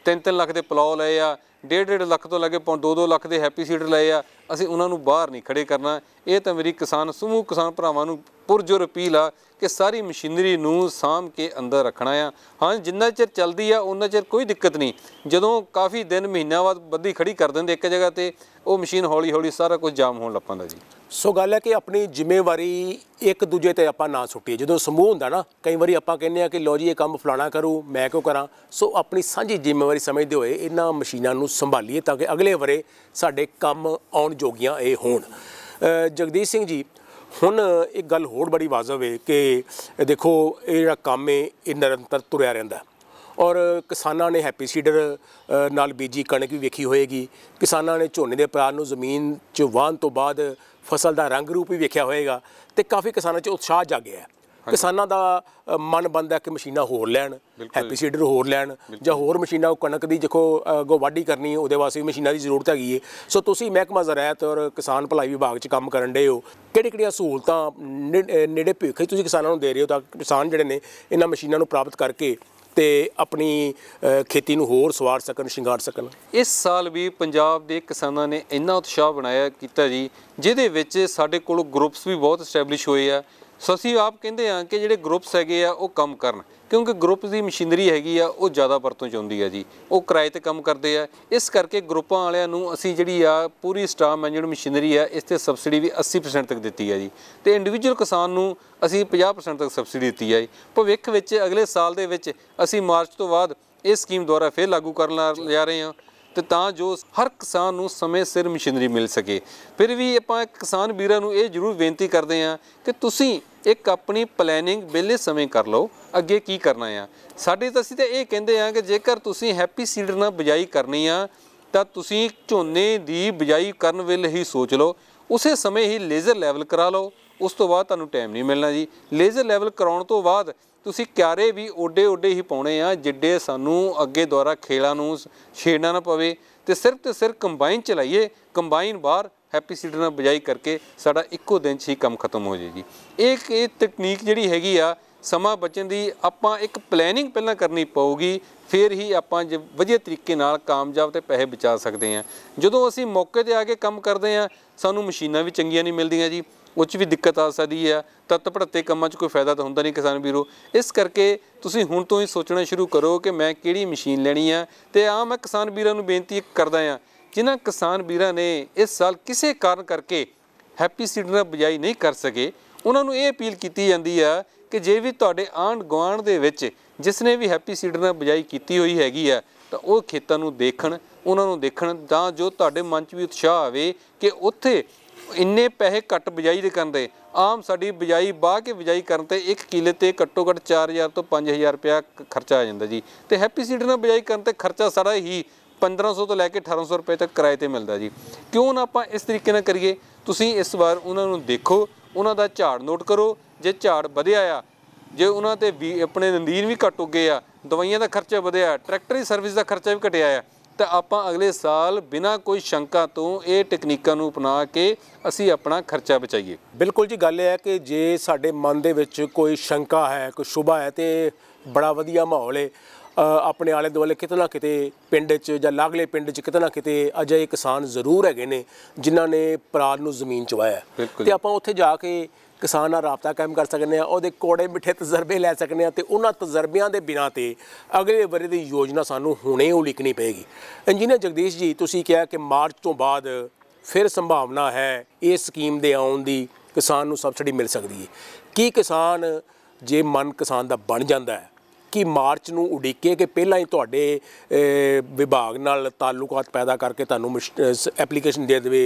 3-3 ਲੱਖ ਦੇ ਪਲਾਉ ਲਏ ਆ 1.5 ਲੱਖ ਤੋਂ ਲੱਗੇ 2-2 ਲੱਖ ਦੇ ਹੈਪੀ ਸੀਡਰ ਲਏ ਆ ਅਸੀਂ ਉਹਨਾਂ ਨੂੰ ਬਾਹਰ ਨਹੀਂ ਖੜੇ ਕਰਨਾ ਇਹ ਤਾਂ ਮੇਰੀ ਕਿਸਾਨ ਸਮੂਹ ਕਿਸਾਨ ਭਰਾਵਾਂ ਨੂੰ ਪੁਰਜੋ ਅਪੀਲ ਆ ਕਿ ਸਾਰੀ ਮਸ਼ੀਨਰੀ ਨੂੰ ਸਾਮ ਕੇ ਅੰਦਰ ਰੱਖਣਾ ਆ ਹਾਂ ਜਿੰਨਾ ਚਿਰ ਚੱਲਦੀ ਆ ਉਹਨਾਂ ਚਿਰ ਕੋਈ ਦਿੱਕਤ ਨਹੀਂ ਜਦੋਂ ਕਾਫੀ ਦਿਨ ਮਹੀਨਾ ਬਾਅਦ ਬੱਦੀ ਖੜੀ ਕਰ ਦਿੰਦੇ ਇੱਕ ਜਗ੍ਹਾ ਤੇ ਉਹ ਮਸ਼ੀਨ ਹੌਲੀ ਹੌਲੀ ਸਾਰਾ ਕੁਝ ਜਾਮ ਹੋਣ ਲੱਪਾਂਦਾ ਜੀ ਸੋ ਗੱਲ ਹੈ ਕਿ ਆਪਣੀ ਜ਼ਿੰਮੇਵਾਰੀ ਇੱਕ ਦੂਜੇ ਤੇ ਆਪਾਂ ਨਾ ਸੁੱਟੀਏ ਜਦੋਂ ਸਮੂਹ ਹੁੰਦਾ ਨਾ ਕਈ ਵਾਰੀ ਆਪਾਂ ਕਹਿੰਦੇ ਆ ਕਿ ਲੋ ਜੀ ਇਹ ਕੰਮ ਫਲਾਣਾ ਕਰੂ ਮੈਂ ਕਿਉਂ ਕਰਾਂ ਸੋ ਆਪਣੀ ਸਾਂਝੀ ਜ਼ਿੰਮੇਵਾਰੀ ਸਮਝਦੇ ਹੋਏ ਇਹਨਾਂ ਮਸ਼ੀਨਾਂ ਨੂੰ ਸੰਭਾਲੀਏ ਤਾਂ ਕਿ ਅਗਲੇ ਵਰੇ ਸਾਡੇ ਕੰਮ ਆਉਣ ਜੋਗੀਆਂ ਇਹ ਹੋਣ ਜਗਦੀਸ਼ ਸਿੰਘ ਜੀ ਹੁਣ ਇੱਕ ਗੱਲ ਹੋਰ ਬੜੀ ਵਾਜ਼ਬ ਹੈ ਕਿ ਦੇਖੋ ਇਹ ਜਿਹੜਾ ਕੰਮ ਹੈ ਇਹ ਨਿਰੰਤਰ ਤੁਰਿਆ ਰਹਿੰਦਾ ਔਰ ਕਿਸਾਨਾਂ ਨੇ ਹੈਪੀ ਸੀਡਰ ਨਾਲ ਬੀਜੀ ਕਣਕ ਵੀ ਵੇਖੀ ਹੋਏਗੀ ਕਿਸਾਨਾਂ ਨੇ ਝੋਨੇ ਦੇ ਪਰਾਲ ਨੂੰ ਜ਼ਮੀਨ ਚ ਵਾਹਣ ਤੋਂ ਬਾਅਦ ਫਸਲ ਦਾ ਰੰਗ ਰੂਪ ਵੀ ਵੇਖਿਆ ਹੋਏਗਾ ਤੇ ਕਾਫੀ ਕਿਸਾਨਾਂ 'ਚ ਉਤਸ਼ਾਹ ਜਾਗਿਆ ਹੈ ਕਿਸਾਨਾਂ ਦਾ ਮਨ ਬੰਦਾ ਕਿ ਮਸ਼ੀਨਾਂ ਹੋਰ ਲੈਣ ਹੈਪੀ ਸੀਡਰ ਹੋਰ ਲੈਣ ਜਾਂ ਹੋਰ ਮਸ਼ੀਨਾਂ ਉਹ ਕਣਕ ਦੀ ਜਿਖੋ ਗੋਵਾੜੀ ਕਰਨੀ ਉਹਦੇ ਵਾਸਤੇ ਵੀ ਮਸ਼ੀਨਾਂ ਦੀ ਜ਼ਰੂਰਤ ਹੈਗੀ ਹੈ ਸੋ ਤੁਸੀਂ ਮਹਿਕਮਾ ਜ਼ਰਾਇਤ ਔਰ ਕਿਸਾਨ ਭਲਾਈ ਵਿਭਾਗ 'ਚ ਕੰਮ ਕਰਨ ਦੇ ਹੋ ਕਿਹੜੀ ਕਿਹੜੀਆਂ ਸਹੂਲਤਾਂ ਨੇੜੇ ਭੇਖੇ ਤੁਸੀਂ ਕਿਸਾਨਾਂ ਨੂੰ ਦੇ ਰਹੇ ਹੋ ਤਾਂ ਕਿਸਾਨ ਜਿਹੜੇ ਨੇ ਇਹਨਾਂ ਮਸ਼ੀਨਾਂ ਨੂੰ ਪ੍ਰਾਪਤ ਕਰਕੇ ਤੇ ਆਪਣੀ ਖੇਤੀ ਨੂੰ ਹੋਰ ਸਵਾਰ ਸਕਣ ਸ਼ਿੰਗਾਰ ਸਕਣ ਇਸ ਸਾਲ ਵੀ ਪੰਜਾਬ ਦੇ ਕਿਸਾਨਾਂ ਨੇ ਇੰਨਾ ਉਤਸ਼ਾਹ ਬਣਾਇਆ ਕੀਤਾ ਜੀ ਜਿਹਦੇ ਵਿੱਚ ਸਾਡੇ ਕੋਲ ਗਰੁੱਪਸ ਵੀ ਬਹੁਤ ਸਟੈਬਲਿਸ਼ ਹੋਏ ਆ ਸਸੀ ਆਪ ਕਹਿੰਦੇ ਆ ਕਿ ਜਿਹੜੇ ਗਰੁੱਪਸ ਹੈਗੇ ਆ ਉਹ ਕੰਮ ਕਰਨ ਕਿਉਂਕਿ ਗਰੁੱਪ ਦੀ ਮਸ਼ੀਨਰੀ ਹੈਗੀ ਆ ਉਹ ਜ਼ਿਆਦਾ ਵਰਤੋਂ ਚ ਆ ਜੀ ਉਹ ਕਿਰਾਏ ਤੇ ਕੰਮ ਕਰਦੇ ਆ ਇਸ ਕਰਕੇ ਗਰੁੱਪਾਂ ਵਾਲਿਆਂ ਨੂੰ ਅਸੀਂ ਜਿਹੜੀ ਆ ਪੂਰੀ ਸਟਾਫ ਮੈਨੇਜਡ ਮਸ਼ੀਨਰੀ ਆ ਇਸ ਤੇ ਸਬਸਿਡੀ ਵੀ 80% ਤੱਕ ਦਿੱਤੀ ਆ ਜੀ ਤੇ ਇੰਡੀਵਿਜੂਅਲ ਕਿਸਾਨ ਨੂੰ ਅਸੀਂ 50% ਤੱਕ ਸਬਸਿਡੀ ਦਿੱਤੀ ਆ ਜੀ ਭਵਿੱਖ ਵਿੱਚ ਅਗਲੇ ਸਾਲ ਦੇ ਵਿੱਚ ਅਸੀਂ ਮਾਰਚ ਤੋਂ ਬਾਅਦ ਇਸ ਸਕੀਮ ਦੁਆਰਾ ਫੇਰ ਲਾਗੂ ਕਰਨ ਜਾ ਰਹੇ ਹਾਂ ਤੇ ਤਾਂ ਜੋ ਹਰ ਕਿਸਾਨ ਨੂੰ ਸਮੇਂ ਸਿਰ ਮਸ਼ੀਨਰੀ ਮਿਲ ਸਕੇ ਫਿਰ ਵੀ ਆਪਾਂ ਕਿਸਾਨ ਵੀਰਾਂ ਨੂੰ ਇਹ ਜ਼ਰੂਰ ਬੇਨਤੀ ਕਰਦੇ ਆ ਕਿ ਤੁਸੀਂ ਇੱਕ ਆਪਣੀ ਪਲੈਨਿੰਗ ਬਿਲੇ ਸਮੇਂ ਕਰ ਲਓ ਅੱਗੇ ਕੀ ਕਰਨਾ ਆ ਸਾਡੇ ਤਾਂ ਅਸੀਂ ਤਾਂ ਇਹ ਕਹਿੰਦੇ ਆ ਕਿ ਜੇਕਰ ਤੁਸੀਂ ਹੈਪੀ ਸੀਡਰ ਨਾਲ ਬਜਾਈ ਕਰਨੀ ਆ ਤਾਂ ਤੁਸੀਂ ਝੋਨੇ ਦੀ ਬਜਾਈ ਕਰਨ ਵੇਲੇ ਹੀ ਸੋਚ ਲਓ ਉਸੇ ਸਮੇਂ ਹੀ ਲੇਜ਼ਰ ਲੈਵਲ ਕਰਾ ਲਓ ਉਸ ਤੋਂ ਬਾਅਦ ਤੁਹਾਨੂੰ ਟਾਈਮ ਨਹੀਂ ਮਿਲਣਾ ਜੀ ਲੇਜ਼ਰ ਲੈਵਲ ਕਰਾਉਣ ਤੋਂ ਬਾਅਦ ਤੁਸੀਂ ਕਿਆਰੇ ਵੀ ਓਡੇ ਓਡੇ ਹੀ ਪਾਉਣੇ ਆ ਜਿੱਡੇ ਸਾਨੂੰ ਅੱਗੇ ਦੁਆਰਾ ਖੇਲਾਂ ਨੂੰ ਛੇੜਨਾ ਨਾ ਪਵੇ ਤੇ ਸਿਰਫ ਤੇ ਸਿਰ ਕੰਬਾਈਨ ਚਲਾਈਏ ਕੰਬਾਈਨ ਬਾਹਰ ਹੈਪੀ ਸੀਡਰ ਨਾਲ ਬਜਾਈ ਕਰਕੇ ਸਾਡਾ ਇੱਕੋ ਦਿਨ 'ਚ ਹੀ ਕੰਮ ਖਤਮ ਹੋ ਜਾਏਗੀ ਜੀ ਇੱਕ ਇਹ ਤਕਨੀਕ ਜਿਹੜੀ ਹੈਗੀ ਆ ਸਮਾਂ ਬਚਣ ਦੀ ਆਪਾਂ ਇੱਕ ਪਲੈਨਿੰਗ ਪਹਿਲਾਂ ਕਰਨੀ ਪਊਗੀ ਫਿਰ ਹੀ ਆਪਾਂ ਵਧੀਆ ਤਰੀਕੇ ਨਾਲ ਕਾਮਯਾਬ ਤੇ ਪੈਸੇ ਬਚਾ ਸਕਦੇ ਆ ਜਦੋਂ ਅਸੀਂ ਮੌਕੇ ਤੇ ਆ ਕੇ ਕੰਮ ਕਰਦੇ ਆ ਸਾਨੂੰ ਮਸ਼ੀਨਾਂ ਵੀ ਚੰਗੀਆਂ ਨਹੀਂ ਮਿਲਦੀਆਂ ਜੀ ਉਹ 'ਚ ਵੀ ਦਿੱਕਤ ਆ ਸਕਦੀ ਆ ਤਤ ਭੜਤੇ ਕੰਮਾਂ 'ਚ ਕੋਈ ਫਾਇਦਾ ਤਾਂ ਹੁੰਦਾ ਨਹੀਂ ਕਿਸਾਨ ਵੀਰੋ ਇਸ ਕਰਕੇ ਤੁਸੀਂ ਹੁਣ ਤੋਂ ਹੀ ਸੋਚਣਾ ਸ਼ੁਰੂ ਕਰੋ ਕਿ ਮੈਂ ਕਿਹੜੀ ਮਸ਼ੀਨ ਲੈਣੀ ਆ ਤੇ ਆ ਮੈਂ ਕਿਸਾਨ ਵੀਰਾਂ ਨੂੰ ਬੇਨਤੀ ਕਰਦਾ ਆ ਜਿਨ੍ਹਾਂ ਕਿਸਾਨ ਵੀਰਾਂ ਨੇ ਇਸ ਸਾਲ ਕਿਸੇ ਕਾਰਨ ਕਰਕੇ ਹੈਪੀ ਸੀਡਰ ਨਾਲ ਬਜਾਈ ਨਹੀਂ ਕਰ ਸਕੇ ਉਹਨਾਂ ਨੂੰ ਇਹ ਅਪੀਲ ਕੀਤੀ ਜਾਂਦੀ ਆ ਕਿ ਜੇ ਵੀ ਤੁਹਾਡੇ ਆਂਡ ਗਵਾਂਡ ਦੇ ਵਿੱਚ ਜਿਸ ਨੇ ਵੀ ਹੈਪੀ ਸੀਡਰ ਨਾਲ ਬਜਾਈ ਕੀਤੀ ਹੋਈ ਹੈਗੀ ਆ ਤਾਂ ਉਹ ਖੇਤਾਂ ਨੂੰ ਦੇਖਣ ਉਹਨਾਂ ਨੂੰ ਦੇਖਣ ਤਾਂ ਜੋ ਤੁਹਾਡੇ ਮਨ 'ਚ ਵੀ ਉਤਸ਼ਾਹ ਆਵੇ ਕਿ ਉੱਥੇ ਇੰਨੇ ਪੈਸੇ ਘੱਟ ਬਜਾਈ ਦੇ ਕਰਨ ਦੇ ਆਮ ਸਾਡੀ ਬਜਾਈ ਬਾਹ ਕੇ ਬਜਾਈ ਕਰਨ ਤੇ 1 ਕਿਲੇ ਤੇ ਘੱਟੋ ਘੱਟ 4000 ਤੋਂ 5000 ਰੁਪਿਆ ਖਰਚਾ ਆ ਜਾਂਦਾ ਜੀ ਤੇ ਹੈਪੀ ਸੀਡ ਨਾਲ ਬਜਾਈ ਕਰਨ ਤੇ ਖਰਚਾ ਸਾਡਾ ਹੀ 1500 ਤੋਂ ਲੈ ਕੇ 1800 ਰੁਪਏ ਤੱਕ ਕਿਰਾਏ ਤੇ ਮਿਲਦਾ ਜੀ ਕਿਉਂ ਨਾ ਆਪਾਂ ਇਸ ਤਰੀਕੇ ਨਾਲ ਕਰੀਏ ਤੁਸੀਂ ਇਸ ਵਾਰ ਉਹਨਾਂ ਨੂੰ ਦੇਖੋ ਉਹਨਾਂ ਦਾ ਝਾੜ ਨੋਟ ਕਰੋ ਜੇ ਝਾੜ ਵਧਿਆ ਆ ਜੇ ਉਹਨਾਂ ਤੇ ਵੀ ਆਪਣੇ ਨੰਦੀਨ ਵੀ ਘਟ ਉੱਗੇ ਆ ਦਵਾਈਆਂ ਦਾ ਖਰਚਾ ਵਧਿਆ ਟਰੈਕਟਰ ਦੀ ਸਰਵਿਸ ਦਾ ਖਰਚਾ ਵੀ ਘਟਿਆ ਆ ਤਾਂ ਆਪਾਂ ਅਗਲੇ ਸਾਲ ਬਿਨਾਂ ਕੋਈ ਸ਼ੰਕਾ ਤੋਂ ਇਹ ਟੈਕਨੀਕਾਂ ਨੂੰ ਅਪਣਾ ਕੇ ਅਸੀਂ ਆਪਣਾ ਖਰਚਾ ਬਚਾਈਏ ਬਿਲਕੁਲ ਜੀ ਗੱਲ ਇਹ ਹੈ ਕਿ ਜੇ ਸਾਡੇ ਮਨ ਦੇ ਵਿੱਚ ਕੋਈ ਸ਼ੰਕਾ ਹੈ ਕੋਈ ਸ਼ੁਭਾ ਹੈ ਤੇ ਬੜਾ ਵਧੀਆ ਮਾਹੌਲ ਹੈ ਆਪਣੇ ਆਲੇ ਦੁਆਲੇ ਕਿਤੇ ਨਾ ਕਿਤੇ ਪਿੰਡ 'ਚ ਜਾਂ ਲਾਗਲੇ ਪਿੰਡ 'ਚ ਕਿਤੇ ਨਾ ਕਿਤੇ ਅਜੇ ਕਿਸਾਨ ਜ਼ਰੂਰ ਹੈਗੇ ਨੇ ਜਿਨ੍ਹਾਂ ਨੇ ਪਰਾਲ ਨੂੰ ਜ਼ਮੀਨ ਚਵਾਇਆ ਤੇ ਆਪਾਂ ਉੱਥੇ ਜਾ ਕੇ ਕਿਸਾਨ ਨਾਲ ਰਾਬਤਾ ਕਾਇਮ ਕਰ ਸਕਨੇ ਆ ਉਹਦੇ ਕੋੜੇ ਮਿੱਠੇ ਤਜਰਬੇ ਲੈ ਸਕਨੇ ਆ ਤੇ ਉਹਨਾਂ ਤਜਰਬਿਆਂ ਦੇ ਬਿਨਾ ਤੇ ਅਗਲੇ ਵਰੇ ਦੀ ਯੋਜਨਾ ਸਾਨੂੰ ਹੁਣੇ ਲਿਖਣੀ ਪਏਗੀ ਇੰਜੀਨੀਅਰ ਜਗਦੀਸ਼ ਜੀ ਤੁਸੀਂ ਕਿਹਾ ਕਿ ਮਾਰਚ ਤੋਂ ਬਾਅਦ ਫਿਰ ਸੰਭਾਵਨਾ ਹੈ ਇਸ ਸਕੀਮ ਦੇ ਆਉਣ ਦੀ ਕਿਸਾਨ ਨੂੰ ਸਬਸਿਡੀ ਮਿਲ ਸਕਦੀ ਹੈ ਕੀ ਕਿਸਾਨ ਜੇ ਮਨ ਕਿਸਾਨ ਦਾ ਬਣ ਜਾਂਦਾ ਹੈ 21 ਮਾਰਚ ਨੂੰ ਉਡੀਕੇ ਕਿ ਪਹਿਲਾਂ ਹੀ ਤੁਹਾਡੇ ਵਿਭਾਗ ਨਾਲ ਤਾਲੁਕਾਤ ਪੈਦਾ ਕਰਕੇ ਤੁਹਾਨੂੰ ਐਪਲੀਕੇਸ਼ਨ ਦੇ ਦੇਵੇ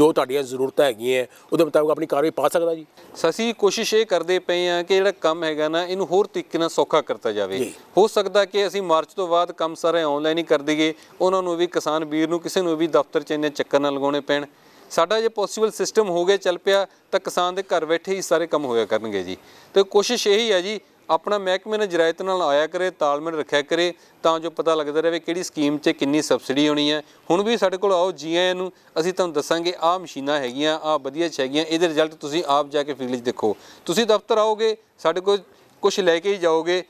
ਜੋ ਤੁਹਾਡੀਆਂ ਜ਼ਰੂਰਤਾਂ ਹੈਗੀਆਂ ਉਹਦੇ ਮੁਤਾਬਕ ਆਪਣੀ ਕਾਰਵਾਈ ਪਾ ਸਕਦਾ ਜੀ ਸਸੀ ਕੋਸ਼ਿਸ਼ ਇਹ ਕਰਦੇ ਪਏ ਆ ਕਿ ਜਿਹੜਾ ਕੰਮ ਹੈਗਾ ਨਾ ਇਹਨੂੰ ਹੋਰ ਤਰੀਕੇ ਨਾਲ ਸੌਖਾ ਕਰਤਾ ਜਾਵੇ ਹੋ ਸਕਦਾ ਕਿ ਅਸੀਂ ਮਾਰਚ ਤੋਂ ਬਾਅਦ ਕੰਮ ਸਾਰੇ ਆਨਲਾਈਨ ਹੀ ਕਰ ਦਈਏ ਉਹਨਾਂ ਨੂੰ ਵੀ ਕਿਸਾਨ ਵੀਰ ਨੂੰ ਕਿਸੇ ਨੂੰ ਵੀ ਦਫ਼ਤਰ 'ਚ ਇੰਨੇ ਚੱਕਰ ਨਾ ਲਗਾਉਣੇ ਪੈਣ ਸਾਡਾ ਜੇ ਪੋਸੀਬਲ ਸਿਸਟਮ ਹੋ ਗਿਆ ਚੱਲ ਪਿਆ ਤਾਂ ਕਿਸਾਨ ਦੇ ਘਰ ਬੈਠੇ ਹੀ ਸਾਰੇ ਕੰਮ ਹੋਇਆ ਕਰਨਗੇ ਜੀ ਤੇ ਕੋਸ਼ਿਸ਼ ਇਹੀ ਹੈ ਜੀ ਆਪਣਾ ਮਹਿਕਮੇ ਨਾਲ ਜਰਾਇਤ ਨਾਲ ਆਇਆ ਕਰੇ ਤਾਲਮੇਲ ਰੱਖਿਆ ਕਰੇ ਤਾਂ ਜੋ ਪਤਾ ਲੱਗਦਾ ਰਹੇ ਕਿਹੜੀ ਸਕੀਮ 'ਚ ਕਿੰਨੀ ਸਬਸਿਡੀ ਹੋਣੀ ਹੈ ਹੁਣ ਵੀ ਸਾਡੇ ਕੋਲ ਆਓ ਆਇਆਂ ਨੂੰ ਅਸੀਂ ਤੁਹਾਨੂੰ ਦੱਸਾਂਗੇ ਆਹ ਮਸ਼ੀਨਾਂ ਹੈਗੀਆਂ ਆਹ ਵਧੀਆ ਚ ਹੈਗੀਆਂ ਇਹਦੇ ਰਿਜ਼ਲਟ ਤੁਸੀਂ ਆਪ ਜਾ ਕੇ ਫੀਲਡ 'ਚ ਦੇਖੋ ਤੁਸੀਂ ਦਫ਼ਤਰ ਆਓਗੇ ਸਾਡੇ ਕੋਲ ਕੁਝ ਲੈ ਕੇ ਹੀ ਜਾਓਗੇ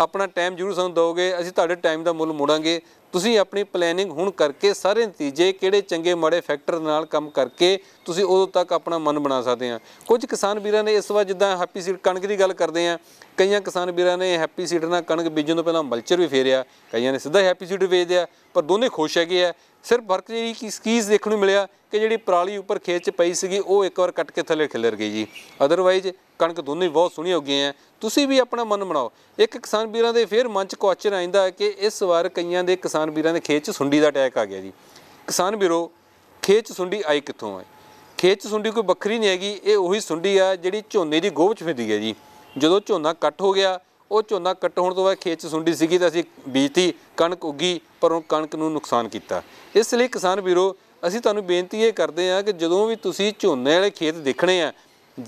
ਆਪਣਾ ਟਾਈਮ ਜ਼ਰੂਰ ਸਾਨੂੰ ਦਿਓਗੇ ਅਸੀਂ ਤੁਹਾਡੇ ਟਾਈਮ ਦਾ ਮੁੱਲ ਮੋੜਾਂਗੇ ਤੁਸੀਂ ਆਪਣੀ ਪਲੈਨਿੰਗ ਹੁਣ ਕਰਕੇ ਸਾਰੇ ਨਤੀਜੇ ਕਿਹੜੇ ਚੰਗੇ ਮਾੜੇ ਫੈਕਟਰ ਨਾਲ ਕੰਮ ਕਰਕੇ ਤੁਸੀਂ ਉਦੋਂ ਤੱਕ ਆਪਣਾ ਮਨ ਬਣਾ ਸਕਦੇ ਆ ਕੁਝ ਕਿਸਾਨ ਵੀਰਾਂ ਨੇ ਇਸ ਵਾਰ ਜਿੱਦਾਂ ਹੈਪੀ ਸੀਡ ਕਣਕ ਦੀ ਗੱਲ ਕਰਦੇ ਆ ਕਈਆਂ ਕਿਸਾਨ ਵੀਰਾਂ ਨੇ ਹੈਪੀ ਸੀਡਰ ਨਾਲ ਕਣਕ ਬੀਜਣ ਤੋਂ ਪਹਿਲਾਂ ਮਲਚਰ ਵੀ ਫੇਰਿਆ ਕਈਆਂ ਨੇ ਸਿੱਧਾ ਹੈਪੀ ਸੀਡਰ ਦਿਆ ਪਰ ਦੋਨੇ ਖੁਸ਼ ਹੈਗੇ ਆ ਸਿਰਫ ਫਰਕ ਜਿਹੜੀ ਕਿ ਸਕੀਜ਼ ਦੇਖਣ ਨੂੰ ਮਿਲਿਆ ਕਿ ਜਿਹੜੀ ਪਰਾਲੀ ਉੱਪਰ ਖੇਤ 'ਚ ਪਈ ਸੀਗੀ ਉਹ ਇੱਕ ਵਾਰ ਕੱਟ ਕੇ ਥੱਲੇ ਖਿਲਰ ਗਈ ਜੀ ਅਦਰਵਾਈਜ਼ ਕਣਕ ਦੋਨੇ ਬਹੁਤ ਸੋਹਣੀ ਹੋ ਗਈਆਂ ਤੁਸੀਂ ਵੀ ਆਪਣਾ ਮਨ ਬਣਾਓ ਇੱਕ ਕਿਸਾਨ ਵੀਰਾਂ ਦੇ ਫੇਰ ਮਨ 'ਚ ਕੁਐਸਚਨ ਆਇੰਦਾ ਕਿ ਇਸ ਵਾਰ ਕਈਆਂ ਦੇ ਕਿਸਾਨ ਵੀਰਾਂ ਦੇ ਖੇਤ 'ਚ ਸੁੰਡੀ ਦਾ ਅਟੈਕ ਆ ਗਿਆ ਜੀ ਕਿਸਾਨ ਵੀਰੋ ਖੇਤ 'ਚ ਸੁੰਡੀ ਆਈ ਕਿੱਥੋਂ ਆਈ ਖੇਤ 'ਚ ਸੁੰਡੀ ਕੋਈ ਵੱਖਰੀ ਨਹੀਂ ਹੈਗੀ ਇਹ ਉਹੀ ਸੁੰਡੀ ਆ ਜਿਹੜੀ ਝੋਨੇ ਦੀ ਗੋਭ 'ਚ ਫਿਰਦੀ ਹੈ ਜੀ ਜਦੋਂ ਝੋਨਾ ਕੱਟ ਹੋ ਗਿਆ ਉਹ ਝੋਨਾ ਕੱਟ ਹੋਣ ਤੋਂ ਬਾਅਦ ਖੇਤ 'ਚ ਸੁੰਡੀ ਸੀਗੀ ਤਾਂ ਅਸੀਂ ਬੀਜਤੀ ਕਣਕ ਉੱਗੀ ਪਰ ਉਹ ਕਣਕ ਨੂੰ ਨੁਕਸਾਨ ਕੀਤਾ ਇਸ ਲਈ ਕਿਸਾਨ ਵੀਰੋ ਅਸੀਂ ਤੁਹਾਨੂੰ ਬੇਨਤੀ ਇਹ ਕਰਦੇ ਹਾਂ ਕਿ ਜਦੋਂ ਵੀ ਤੁਸੀਂ ਝੋਨੇ ਵਾਲੇ ਖੇਤ ਦੇਖਣੇ ਆ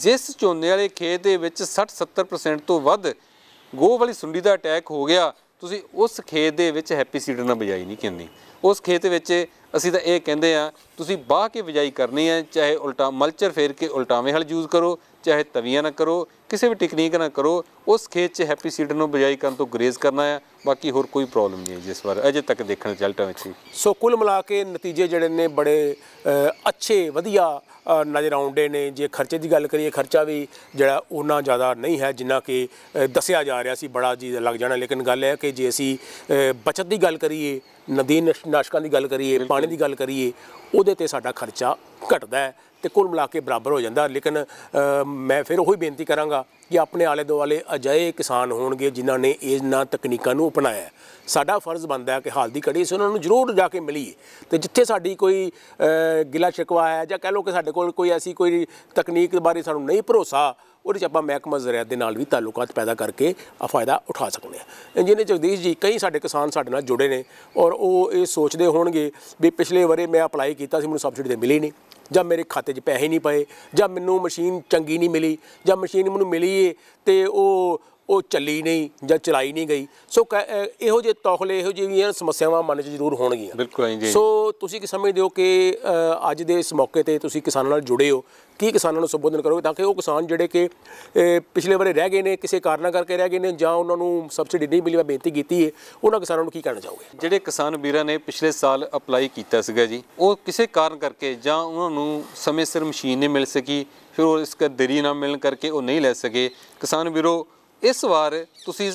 ਜਿਸ ਝੋਨੇ ਵਾਲੇ ਖੇਤ ਦੇ ਵਿੱਚ 60-70% ਤੋਂ ਵੱਧ ਗੋਹ ਵਾਲੀ ਸੁੰਡੀ ਦਾ ਅਟੈਕ ਹੋ ਗਿਆ ਤੁਸੀਂ ਉਸ ਖੇਤ ਦੇ ਵਿੱਚ ਹੈਪੀ ਸੀਡਰ ਨਾ ਬਜਾਈ ਨਹੀਂ ਕਰਨੀ ਉਸ ਖੇਤ ਵਿੱਚ ਅਸੀਂ ਤਾਂ ਇਹ ਕਹਿੰਦੇ ਆ ਤੁਸੀਂ ਬਾਹ ਕੇ ਬਜਾਈ ਕਰਨੀ ਹੈ ਚਾਹੇ ਉਲਟਾ ਮਲਚਰ ਫੇਰ ਕੇ ਉਲਟਾਵੇਂ ਹਲ ਯੂਜ਼ ਕਰੋ ਚਾਹੇ ਤਵੀਆਂ ਨਾ ਕਰੋ ਕਿਸੇ ਵੀ ਟੈਕਨੀਕ ਨਾਲ ਕਰੋ ਉਸ ਖੇਤ 'ਚ ਹੈਪੀ ਸੀਡ ਨੂੰ ਬਜਾਈ ਕਰਨ ਤੋਂ ਗਰੇਜ਼ ਕਰਨਾ ਹੈ ਬਾਕੀ ਹੋਰ ਕੋਈ ਪ੍ਰੋਬਲਮ ਨਹੀਂ ਹੈ ਜਿਸ ਵਾਰ ਅਜੇ ਤੱਕ ਦੇਖਣ ਰਿਜ਼ਲਟਾਂ ਵਿੱਚ ਸੋ ਕੁੱਲ ਮਿਲਾ ਕੇ ਨਤੀਜੇ ਜਿਹੜੇ ਨੇ ਬੜੇ ਅੱਛੇ ਵਧੀਆ ਨਜ਼ਰ ਆਉਂਦੇ ਨੇ ਜੇ ਖਰਚੇ ਦੀ ਗੱਲ ਕਰੀਏ ਖਰਚਾ ਵੀ ਜਿਹੜਾ ਉਹਨਾਂ ਜ਼ਿਆਦਾ ਨਹੀਂ ਹੈ ਜਿੰਨਾ ਕਿ ਦੱਸਿਆ ਜਾ ਰਿਹਾ ਸੀ ਬੜਾ ਜੀ ਲੱਗ ਜਾਣਾ ਲੇਕਿਨ ਗੱਲ ਹੈ ਕਿ ਜੇ ਅਸੀਂ ਬਚਤ ਦੀ ਗੱਲ ਕਰੀਏ ਨਦੀਨ ਨਾਸ਼ਕਾਂ ਦੀ ਗੱਲ ਕਰੀਏ ਪਾਣੀ ਦੀ ਗੱਲ ਕਰੀਏ ਉਹਦੇ ਤੇ ਸਾਡਾ ਖਰਚਾ ਘਟਦਾ ਹੈ ਤੇ ਕੁੱਲ ਮਿਲਾ ਕੇ ਬਰਾਬਰ ਹੋ ਜਾਂਦਾ ਲੇਕਿਨ ਮੈਂ ਫਿਰ ਉਹੀ ਬੇਨਤੀ ਕਰਾਂਗਾ ਹੋਵੇਗਾ ਕਿ ਆਪਣੇ ਆਲੇ ਦੁਆਲੇ ਅਜਿਹੇ ਕਿਸਾਨ ਹੋਣਗੇ ਜਿਨ੍ਹਾਂ ਨੇ ਇਹਨਾਂ ਤਕਨੀਕਾਂ ਨੂੰ ਅਪਣਾਇਆ ਸਾਡਾ ਫਰਜ਼ ਬਣਦਾ ਹੈ ਕਿ ਹਾਲ ਦੀ ਘੜੀ ਅਸੀਂ ਉਹਨਾਂ ਨੂੰ ਜ਼ਰੂਰ ਜਾ ਕੇ ਮਿਲੀਏ ਤੇ ਜਿੱਥੇ ਸਾਡੀ ਕੋਈ ਗਿਲਾ ਸ਼ਿਕਵਾ ਹੈ ਜਾਂ ਕਹਿ ਲਓ ਕਿ ਸਾਡੇ ਕੋਲ ਕੋਈ ਐਸੀ ਕੋਈ ਤਕਨੀਕ ਬਾਰੇ ਸਾਨੂੰ ਨਹੀਂ ਭਰੋਸਾ ਉਹਦੇ ਚ ਆਪਾਂ ਮਹਿਕਮਾ ਜ਼ਰਿਆ ਦੇ ਨਾਲ ਵੀ ਤਾਲੁਕਾਤ ਪੈਦਾ ਕਰਕੇ ਆ ਫਾਇਦਾ ਉਠਾ ਸਕਦੇ ਆ ਇੰਜੀਨੀਅਰ ਜਗਦੀਸ਼ ਜੀ ਕਈ ਸਾਡੇ ਕਿਸਾਨ ਸਾਡੇ ਨਾਲ ਜੁੜੇ ਨੇ ਔਰ ਉਹ ਇਹ ਸੋਚਦੇ ਹੋਣਗੇ ਵੀ ਪਿਛਲੇ ਵਾਰੇ ਮੈਂ ਅਪਲਾਈ ਕੀਤਾ ਸੀ ਮੈਨੂੰ ਸਬਸਿਡੀ ਤੇ ਮਿਲੀ ਨਹੀਂ ਜਾਂ ਮੇਰੇ ਖਾਤੇ 'ਚ ਪੈਸੇ ਨਹੀਂ ਪਏ ਜਾਂ ਮੈਨੂੰ ਮਸ਼ੀਨ ਚੰਗੀ ਨਹੀਂ ਮਿਲੀ ਜਾਂ ਮਸ਼ੀਨ ਮੈਨੂੰ ਮਿਲੀ ਏ ਤੇ ਉਹ ਉਹ ਚੱਲੀ ਨਹੀਂ ਜਾਂ ਚਲਾਈ ਨਹੀਂ ਗਈ ਸੋ ਇਹੋ ਜਿਹੇ ਤੋਖਲੇ ਇਹੋ ਜਿਹੀਆਂ ਸਮੱਸਿਆਵਾਂ ਮਨ 'ਚ ਜ਼ਰੂਰ ਹੋਣਗੀਆਂ ਬਿਲਕੁਲ ਜੀ ਸੋ ਤੁਸੀਂ ਕੀ ਸਮਝਦੇ ਹੋ ਕਿ ਅੱਜ ਦੇ ਇਸ ਮੌਕੇ ਤੇ ਤੁਸੀਂ ਕਿਸਾਨਾਂ ਨਾਲ ਜੁੜੇ ਹੋ ਕੀ ਕਿਸਾਨਾਂ ਨੂੰ ਸੰਬੋਧਨ ਕਰੋਗੇ ਤਾਂ ਕਿ ਉਹ ਕਿਸਾਨ ਜਿਹੜੇ ਕਿ ਪਿਛਲੇ ਵਾਰੇ ਰਹਿ ਗਏ ਨੇ ਕਿਸੇ ਕਾਰਨਾਂ ਕਰਕੇ ਰਹਿ ਗਏ ਨੇ ਜਾਂ ਉਹਨਾਂ ਨੂੰ ਸਬਸਿਡੀ ਨਹੀਂ ਮਿਲੀ ਮੈਂ ਬੇਨਤੀ ਕੀਤੀ ਹੈ ਉਹਨਾਂ ਕਿਸਾਨਾਂ ਨੂੰ ਕੀ ਕਹਿਣਾ ਚਾਹੋਗੇ ਜਿਹੜੇ ਕਿਸਾਨ ਵੀਰਾਂ ਨੇ ਪਿਛਲੇ ਸਾਲ ਅਪਲਾਈ ਕੀਤਾ ਸੀਗਾ ਜੀ ਉਹ ਕਿਸੇ ਕਾਰਨ ਕਰਕੇ ਜਾਂ ਉਹਨਾਂ ਨੂੰ ਸਮੇਂ ਸਿਰ ਮਸ਼ੀਨ ਨਹੀਂ ਮਿਲ ਸਕੀ ਫਿਰ ਉਹ ਇਸ ਕਾ ਦੇਰੀ ਨਾਲ ਮਿਲਣ ਕਰਕੇ ਉਹ ਨਹੀਂ ਲੈ ਸਕੇ ਕਿਸਾਨ ਵੀਰੋ ਇਸ ਵਾਰ ਤੁਸੀਂ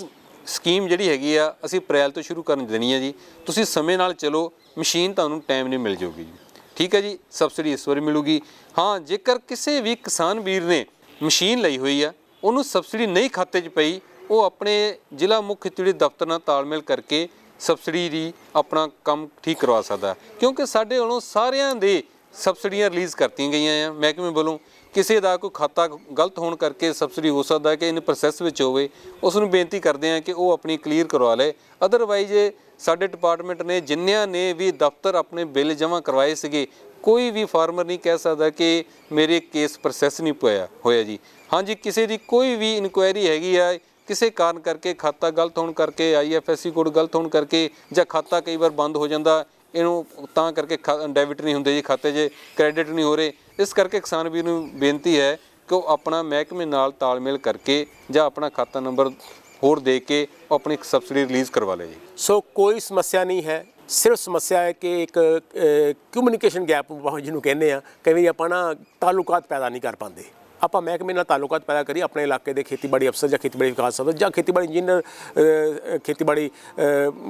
ਸਕੀਮ ਜਿਹੜੀ ਹੈਗੀ ਆ ਅਸੀਂ ਅਪ੍ਰੈਲ ਤੋਂ ਸ਼ੁਰੂ ਕਰਨ ਦੇਣੀ ਆ ਜੀ ਤੁਸੀਂ ਸਮੇਂ ਨਾਲ ਚਲੋ ਮਸ਼ੀਨ ਤੁਹਾਨੂੰ ਟਾਈਮ ਨਹੀਂ ਮਿਲ ਜਾਊਗੀ ਜੀ ਠੀਕ ਹੈ ਜੀ ਸਬਸਿਡੀ ਇਸ ਵਾਰ ਮਿਲੂਗੀ ਹਾਂ ਜੇਕਰ ਕਿਸੇ ਵੀ ਕਿਸਾਨ ਵੀਰ ਨੇ ਮਸ਼ੀਨ ਲਈ ਹੋਈ ਆ ਉਹਨੂੰ ਸਬਸਿਡੀ ਨਹੀਂ ਖਾਤੇ 'ਚ ਪਈ ਉਹ ਆਪਣੇ ਜ਼ਿਲ੍ਹਾ ਮੁੱਖ ਜਿਹੜੇ ਦਫ਼ਤਰ ਨਾਲ ਤਾਲਮੇਲ ਕਰਕੇ ਸਬਸਿਡੀ ਦੀ ਆਪਣਾ ਕੰਮ ਠੀਕ ਕਰਵਾ ਸਕਦਾ ਕਿਉਂਕਿ ਸਾਡੇ ਵੱਲੋਂ ਸਾਰਿਆਂ ਦੇ ਸਬਸਿਡੀਆਂ ਰਿਲੀਜ਼ ਕਰਤੀਆਂ ਗਈਆਂ ਆ ਕਿਵੇਂ ਵੱਲੋਂ ਕਿਸੇ ਦਾ ਕੋਈ ਖਾਤਾ ਗਲਤ ਹੋਣ ਕਰਕੇ ਸਬਸਿਡੀ ਹੋ ਸਕਦਾ ਹੈ ਕਿ ਇਹਨਾਂ ਪ੍ਰੋਸੈਸ ਵਿੱਚ ਹੋਵੇ ਉਸ ਨੂੰ ਬੇਨਤੀ ਕਰਦੇ ਹਾਂ ਕਿ ਉਹ ਆਪਣੀ ਕਲੀਅਰ ਕਰਵਾ ਲੇ ਅਦਰਵਾਈਜ਼ ਸਾਡੇ ਡਿਪਾਰਟਮੈਂਟ ਨੇ ਜਿੰਨਿਆਂ ਨੇ ਵੀ ਦਫ਼ਤਰ ਆਪਣੇ ਬਿੱਲ ਜਮ੍ਹਾਂ ਕਰਵਾਏ ਸੀਗੇ ਕੋਈ ਵੀ ਫਾਰਮਰ ਨਹੀਂ ਕਹਿ ਸਕਦਾ ਕਿ ਮੇਰੇ ਕੇਸ ਪ੍ਰੋਸੈਸ ਨਹੀਂ ਪਿਆ ਹੋਇਆ ਜੀ ਹਾਂਜੀ ਕਿਸੇ ਦੀ ਕੋਈ ਵੀ ਇਨਕੁਆਇਰੀ ਹੈਗੀ ਆ ਕਿਸੇ ਕਾਰਨ ਕਰਕੇ ਖਾਤਾ ਗਲਤ ਹੋਣ ਕਰਕੇ ਆਈਐਫਐਸਸੀ ਕੋਡ ਗਲਤ ਹੋਣ ਕਰਕੇ ਜਾਂ ਖਾਤਾ ਕਈ ਵਾਰ ਬੰਦ ਹੋ ਜਾਂਦਾ ਇਹਨੂੰ ਤਾਂ ਕਰਕੇ ਡੈਬਿਟ ਨਹੀਂ ਹੁੰਦੇ ਜੀ ਖਾਤੇ 'ਚ ਕ੍ਰੈਡਿਟ ਨਹੀਂ ਹੋ ਰਹੇ ਇਸ ਕਰਕੇ ਕਿਸਾਨ ਵੀਰ ਨੂੰ ਬੇਨਤੀ ਹੈ ਕਿ ਉਹ ਆਪਣਾ ਮਹਿਕਮੇ ਨਾਲ ਤਾਲਮੇਲ ਕਰਕੇ ਜਾਂ ਆਪਣਾ ਖਾਤਾ ਨੰਬਰ ਹੋਰ ਦੇ ਕੇ ਆਪਣੀ ਸਬਸਿਡੀ ਰਿਲੀਜ਼ ਕਰਵਾ ਲੈ ਜੀ ਸੋ ਕੋਈ ਸਮੱਸਿਆ ਨਹੀਂ ਹੈ ਸਿਰਫ ਸਮੱਸਿਆ ਹੈ ਕਿ ਇੱਕ ਕਮਿਊਨੀਕੇਸ਼ਨ ਗੈਪ ਜਿਹਨੂੰ ਕਹਿੰਦੇ ਆ ਕਈ ਆਪਾਂ ਨਾ ਤਾਲੁਕਾਤ ਪੈਦਾ ਨਹੀਂ ਕਰ ਪਾਉਂਦੇ ਆਪਾਂ ਮਹਿਕਮੇ ਨਾਲ ਤਾਲੁਕਾਤ ਪੈਦਾ ਕਰੀ ਆਪਣੇ ਇਲਾਕੇ ਦੇ ਖੇਤੀਬਾੜੀ ਅਫਸਰ ਜਾਂ ਖੇਤੀਬਾੜੀ ਵਿਕਾਸ ਅਫਸਰ ਜਾਂ ਖੇਤੀਬਾੜੀ ਇੰਜੀਨੀਅਰ ਖੇਤੀਬਾੜੀ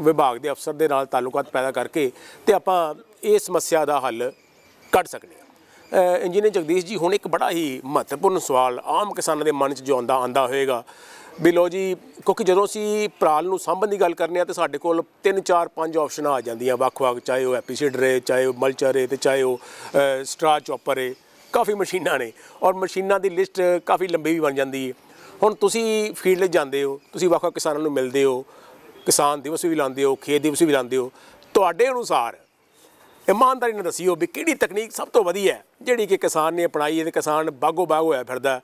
ਵਿਭਾਗ ਦੇ ਅਫਸਰ ਦੇ ਨਾਲ ਤਾਲੁਕਾਤ ਪੈਦਾ ਕਰਕੇ ਤੇ ਆਪਾਂ ਇਹ ਸਮੱਸਿਆ ਦਾ ਹੱਲ ਕੱਢ ਸਕਦੇ ਹਾਂ ਇੰਜੀਨੀਅਰ ਜਗਦੀਸ਼ ਜੀ ਹੁਣ ਇੱਕ ਬੜਾ ਹੀ ਮਹੱਤਵਪੂਰਨ ਸਵਾਲ ਆਮ ਕਿਸਾਨਾਂ ਦੇ ਮਨ 'ਚ ਜੋ ਆਉਂਦਾ ਆਂਦਾ ਹੋਵੇਗਾ ਵੀ ਲੋ ਜੀ ਕਿਉਂਕਿ ਜਦੋਂ ਅਸੀਂ ਪ੍ਰਾਲ ਨੂੰ ਸੰਬੰਧੀ ਦੀ ਗੱਲ ਕਰਨੇ ਆ ਤੇ ਸਾਡੇ ਕੋਲ 3 4 5 ਆਪਸ਼ਨਾਂ ਆ ਜਾਂਦੀਆਂ ਵੱਖ-ਵੱਖ ਚਾਹੇ ਉਹ ਐਪੀਸੀਡ ਰੇ ਚਾਹੇ ਉਹ ਮਲਚਰ ਰੇ ਤੇ ਚਾਹੇ ਉਹ ਸਟਰਾ ਉੱਪਰ ਰੇ ਕਾਫੀ ਮਸ਼ੀਨਾਂ ਨੇ ਔਰ ਮਸ਼ੀਨਾਂ ਦੀ ਲਿਸਟ ਕਾਫੀ ਲੰਬੀ ਵੀ ਬਣ ਜਾਂਦੀ ਹੈ ਹੁਣ ਤੁਸੀਂ ਫੀਲਡ 'ਚ ਜਾਂਦੇ ਹੋ ਤੁਸੀਂ ਵੱਖ ਵੱਖ ਕਿਸਾਨਾਂ ਨੂੰ ਮਿਲਦੇ ਹੋ ਕਿਸਾਨ ਦਿਵਸ ਵੀ ਲਾਉਂਦੇ ਹੋ ਖੇਤ ਦਿਵਸ ਵੀ ਲਾਉਂਦੇ ਹੋ ਤੁਹਾਡੇ ਅਨੁਸਾਰ ਇਮਾਨਦਾਰੀ ਨਾਲ ਦੱਸਿਓ ਵੀ ਕਿਹੜੀ ਤਕਨੀਕ ਸਭ ਤੋਂ ਵਧੀਆ ਹੈ ਜਿਹੜੀ ਕਿ ਕਿਸਾਨ ਨੇ ਅਪਣਾਈ ਹੈ ਤੇ ਕਿਸਾਨ ਬਾਗੋ ਬਾਗ ਹੋਇਆ ਫਿਰਦਾ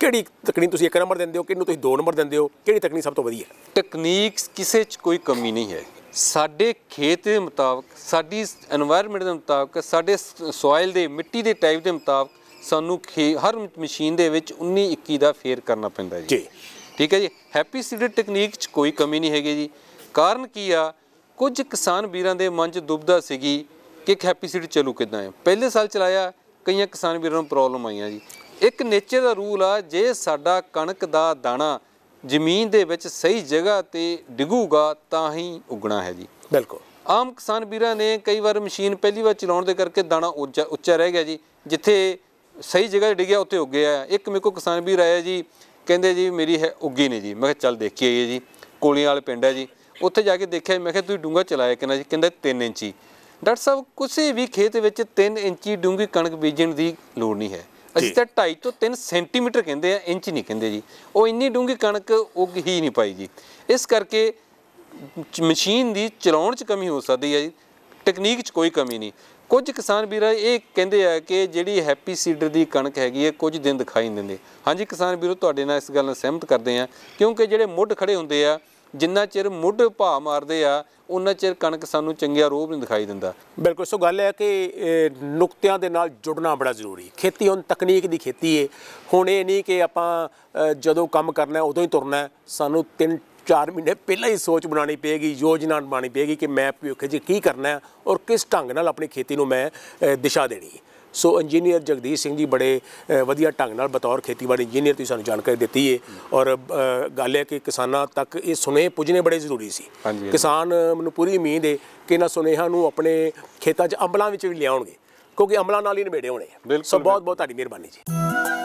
ਕਿਹੜੀ ਤਕਨੀਕ ਤੁਸੀਂ 1 ਨੰਬਰ ਦਿੰਦੇ ਹੋ ਕਿਹਨੂੰ ਤੁਸੀਂ 2 ਨੰਬਰ ਦਿੰਦੇ ਹੋ ਕਿਹੜੀ ਤਕਨੀਕ ਸਭ ਤੋਂ ਵਧੀਆ ਹੈ ਤਕਨੀਕ ਕਿਸੇ 'ਚ ਕੋਈ ਕਮੀ ਨਹੀਂ ਹੈ ਸਾਡੇ ਖੇਤ ਦੇ ਮੁਤਾਬਕ ਸਾਡੀ এনवायरमेंट ਦੇ ਮੁਤਾਬਕ ਸਾਡੇ ਸੋਇਲ ਦੇ ਮਿੱਟੀ ਦੇ ਟਾਈਪ ਦੇ ਮੁਤਾਬਕ ਸਾਨੂੰ ਹਰ ਮਸ਼ੀਨ ਦੇ ਵਿੱਚ 19 21 ਦਾ ਫੇਰ ਕਰਨਾ ਪੈਂਦਾ ਜੀ ਠੀਕ ਹੈ ਜੀ ਹੈਪੀ ਸੀਡ ਟੈਕਨੀਕ 'ਚ ਕੋਈ ਕਮੀ ਨਹੀਂ ਹੈਗੀ ਜੀ ਕਾਰਨ ਕੀ ਆ ਕੁਝ ਕਿਸਾਨ ਵੀਰਾਂ ਦੇ ਮਨ 'ਚ ਦੁਬਦਾ ਸੀਗੀ ਕਿ ਹੈਪੀ ਸੀਡ ਚਲੂ ਕਿਦਾਂ ਹੈ ਪਹਿਲੇ ਸਾਲ ਚਲਾਇਆ ਕਈਆਂ ਕਿਸਾਨ ਵੀਰਾਂ ਨੂੰ ਪ੍ਰੋਬਲਮ ਆਈਆਂ ਜੀ ਇੱਕ ਨੇਚਰ ਦਾ ਰੂਲ ਆ ਜੇ ਸਾਡਾ ਕਣਕ ਦਾ ਦਾਣਾ ਜ਼ਮੀਨ ਦੇ ਵਿੱਚ ਸਹੀ ਜਗ੍ਹਾ ਤੇ ਡਿਗੂਗਾ ਤਾਂ ਹੀ ਉਗਣਾ ਹੈ ਜੀ ਬਿਲਕੁਲ ਆਮ ਕਿਸਾਨ ਵੀਰਾਂ ਨੇ ਕਈ ਵਾਰ ਮਸ਼ੀਨ ਪਹਿਲੀ ਵਾਰ ਚਲਾਉਣ ਦੇ ਕਰਕੇ ਦਾਣਾ ਉੱਚਾ ਰਹਿ ਗਿਆ ਜੀ ਜਿੱਥੇ ਸਹੀ ਜਗ੍ਹਾ ਡਿਗਿਆ ਉੱਥੇ ਉੱਗਿਆ ਇੱਕ ਮੇਰੇ ਕੋ ਕਿਸਾਨ ਵੀਰ ਆਇਆ ਜੀ ਕਹਿੰਦੇ ਜੀ ਮੇਰੀ ਹੈ ਉੱਗੀ ਨਹੀਂ ਜੀ ਮੈਂ ਕਿਹਾ ਚੱਲ ਦੇਖੀਏ ਜੀ ਕੋਲੀਆਂ ਵਾਲੇ ਪਿੰਡ ਹੈ ਜੀ ਉੱਥੇ ਜਾ ਕੇ ਦੇਖਿਆ ਮੈਂ ਕਿਹਾ ਤੁਸੀਂ ਡੂੰਗਾ ਚਲਾਇਆ ਕਿੰਨਾ ਜੀ ਕਹਿੰਦਾ 3 ਇੰਚੀ ਡਾਕਟਰ ਸਾਹਿਬ ਕਿਸੇ ਵੀ ਖੇਤ ਵਿੱਚ 3 ਇੰਚੀ ਡੂੰਗੀ ਕਣਕ ਬੀਜਣ ਦੀ ਲੋੜ ਨਹੀਂ ਹੈ ਅਸੀਂ ਤਾਂ 2.5 ਤੋਂ 3 ਸੈਂਟੀਮੀਟਰ ਕਹਿੰਦੇ ਆ ਇੰਚ ਨਹੀਂ ਕਹਿੰਦੇ ਜੀ ਉਹ ਇੰਨੀ ਡੂੰਗੀ ਕਣਕ ਉੱਗ ਹੀ ਨਹੀਂ ਪਾਈ ਜੀ ਇਸ ਕਰਕੇ ਮਸ਼ੀਨ ਦੀ ਚਲਾਉਣ 'ਚ ਕਮੀ ਹੋ ਸਕਦੀ ਹੈ ਜੀ ਟੈਕਨੀਕ 'ਚ ਕੋਈ ਕਮੀ ਨਹੀਂ ਕੁਝ ਕਿਸਾਨ ਵੀਰ ਇਹ ਕਹਿੰਦੇ ਆ ਕਿ ਜਿਹੜੀ ਹੈਪੀ ਸੀਡਰ ਦੀ ਕਣਕ ਹੈਗੀ ਹੈ ਕੁਝ ਦਿਨ ਦਿਖਾਈ ਨਹੀਂ ਦਿੰਦੇ ਹਾਂਜੀ ਕਿਸਾਨ ਵੀਰੋ ਤੁਹਾਡੇ ਨਾਲ ਇਸ ਗੱਲ ਨਾਲ ਸਹਿਮਤ ਕਰਦੇ ਆ ਕਿਉਂਕਿ ਜਿਹੜੇ ਮੁੱਢ ਖੜੇ ਹੁੰਦੇ ਆ ਜਿੰਨਾ ਚਿਰ ਮੁੱਢ ਭਾ ਮਾਰਦੇ ਆ ਉਹਨਾਂ ਚਿਰ ਕਣਕ ਸਾਨੂੰ ਚੰਗਿਆ ਰੂਪ ਨਹੀਂ ਦਿਖਾਈ ਦਿੰਦਾ ਬਿਲਕੁਲ ਸੋ ਗੱਲ ਹੈ ਕਿ ਨੁਕਤਿਆਂ ਦੇ ਨਾਲ ਜੁੜਨਾ ਬੜਾ ਜ਼ਰੂਰੀ ਖੇਤੀ ਹੁਣ ਤਕਨੀਕ ਦੀ ਖੇਤੀ ਹੈ ਹੁਣ ਇਹ ਨਹੀਂ ਕਿ ਆਪਾਂ ਜਦੋਂ ਕੰਮ ਕਰਨਾ ਉਦੋਂ ਹੀ ਤੁਰਨਾ ਸਾਨੂੰ ਤਿੰਨ 4 ਮਹੀਨੇ ਪਹਿਲਾਂ ਹੀ ਸੋਚ ਬਣਾਣੀ ਪਏਗੀ ਯੋਜਨਾ ਬਣਾਣੀ ਪਏਗੀ ਕਿ ਮੈਂ ਭਵਿੱਖ ਜੀ ਕੀ ਕਰਨਾ ਔਰ ਕਿਸ ਢੰਗ ਨਾਲ ਆਪਣੀ ਖੇਤੀ ਨੂੰ ਮੈਂ ਦਿਸ਼ਾ ਦੇਣੀ ਹੈ ਸੋ ਇੰਜੀਨੀਅਰ ਜਗਦੀਸ਼ ਸਿੰਘ ਜੀ ਬੜੇ ਵਧੀਆ ਢੰਗ ਨਾਲ ਬਤੌਰ ਖੇਤੀਬਾੜੀ ਇੰਜੀਨੀਅਰ ਤੁਸੀਂ ਸਾਨੂੰ ਜਾਣਕਾਰੀ ਦਿੱਤੀ ਏ ਔਰ ਗੱਲ ਹੈ ਕਿ ਕਿਸਾਨਾਂ ਤੱਕ ਇਹ ਸੁਨੇਹ ਪੁੱਜਣੇ ਬੜੇ ਜ਼ਰੂਰੀ ਸੀ ਕਿਸਾਨ ਮੈਨੂੰ ਪੂਰੀ ਉਮੀਦ ਹੈ ਕਿ ਇਹਨਾਂ ਸੁਨੇਹਾਂ ਨੂੰ ਆਪਣੇ ਖੇਤਾਂ 'ਚ ਅੰਬਲਾਂ ਵਿੱਚ ਵੀ ਲਿਆਉਣਗੇ ਕਿਉਂਕਿ ਅੰਬਲਾਂ ਨਾਲ ਹੀ ਨਿਬੇੜੇ ਹੋਣੇ ਸੋ ਬਹੁਤ ਬਹੁਤ ਤੁਹਾਡੀ ਮਿਹਰਬਾਨੀ ਜੀ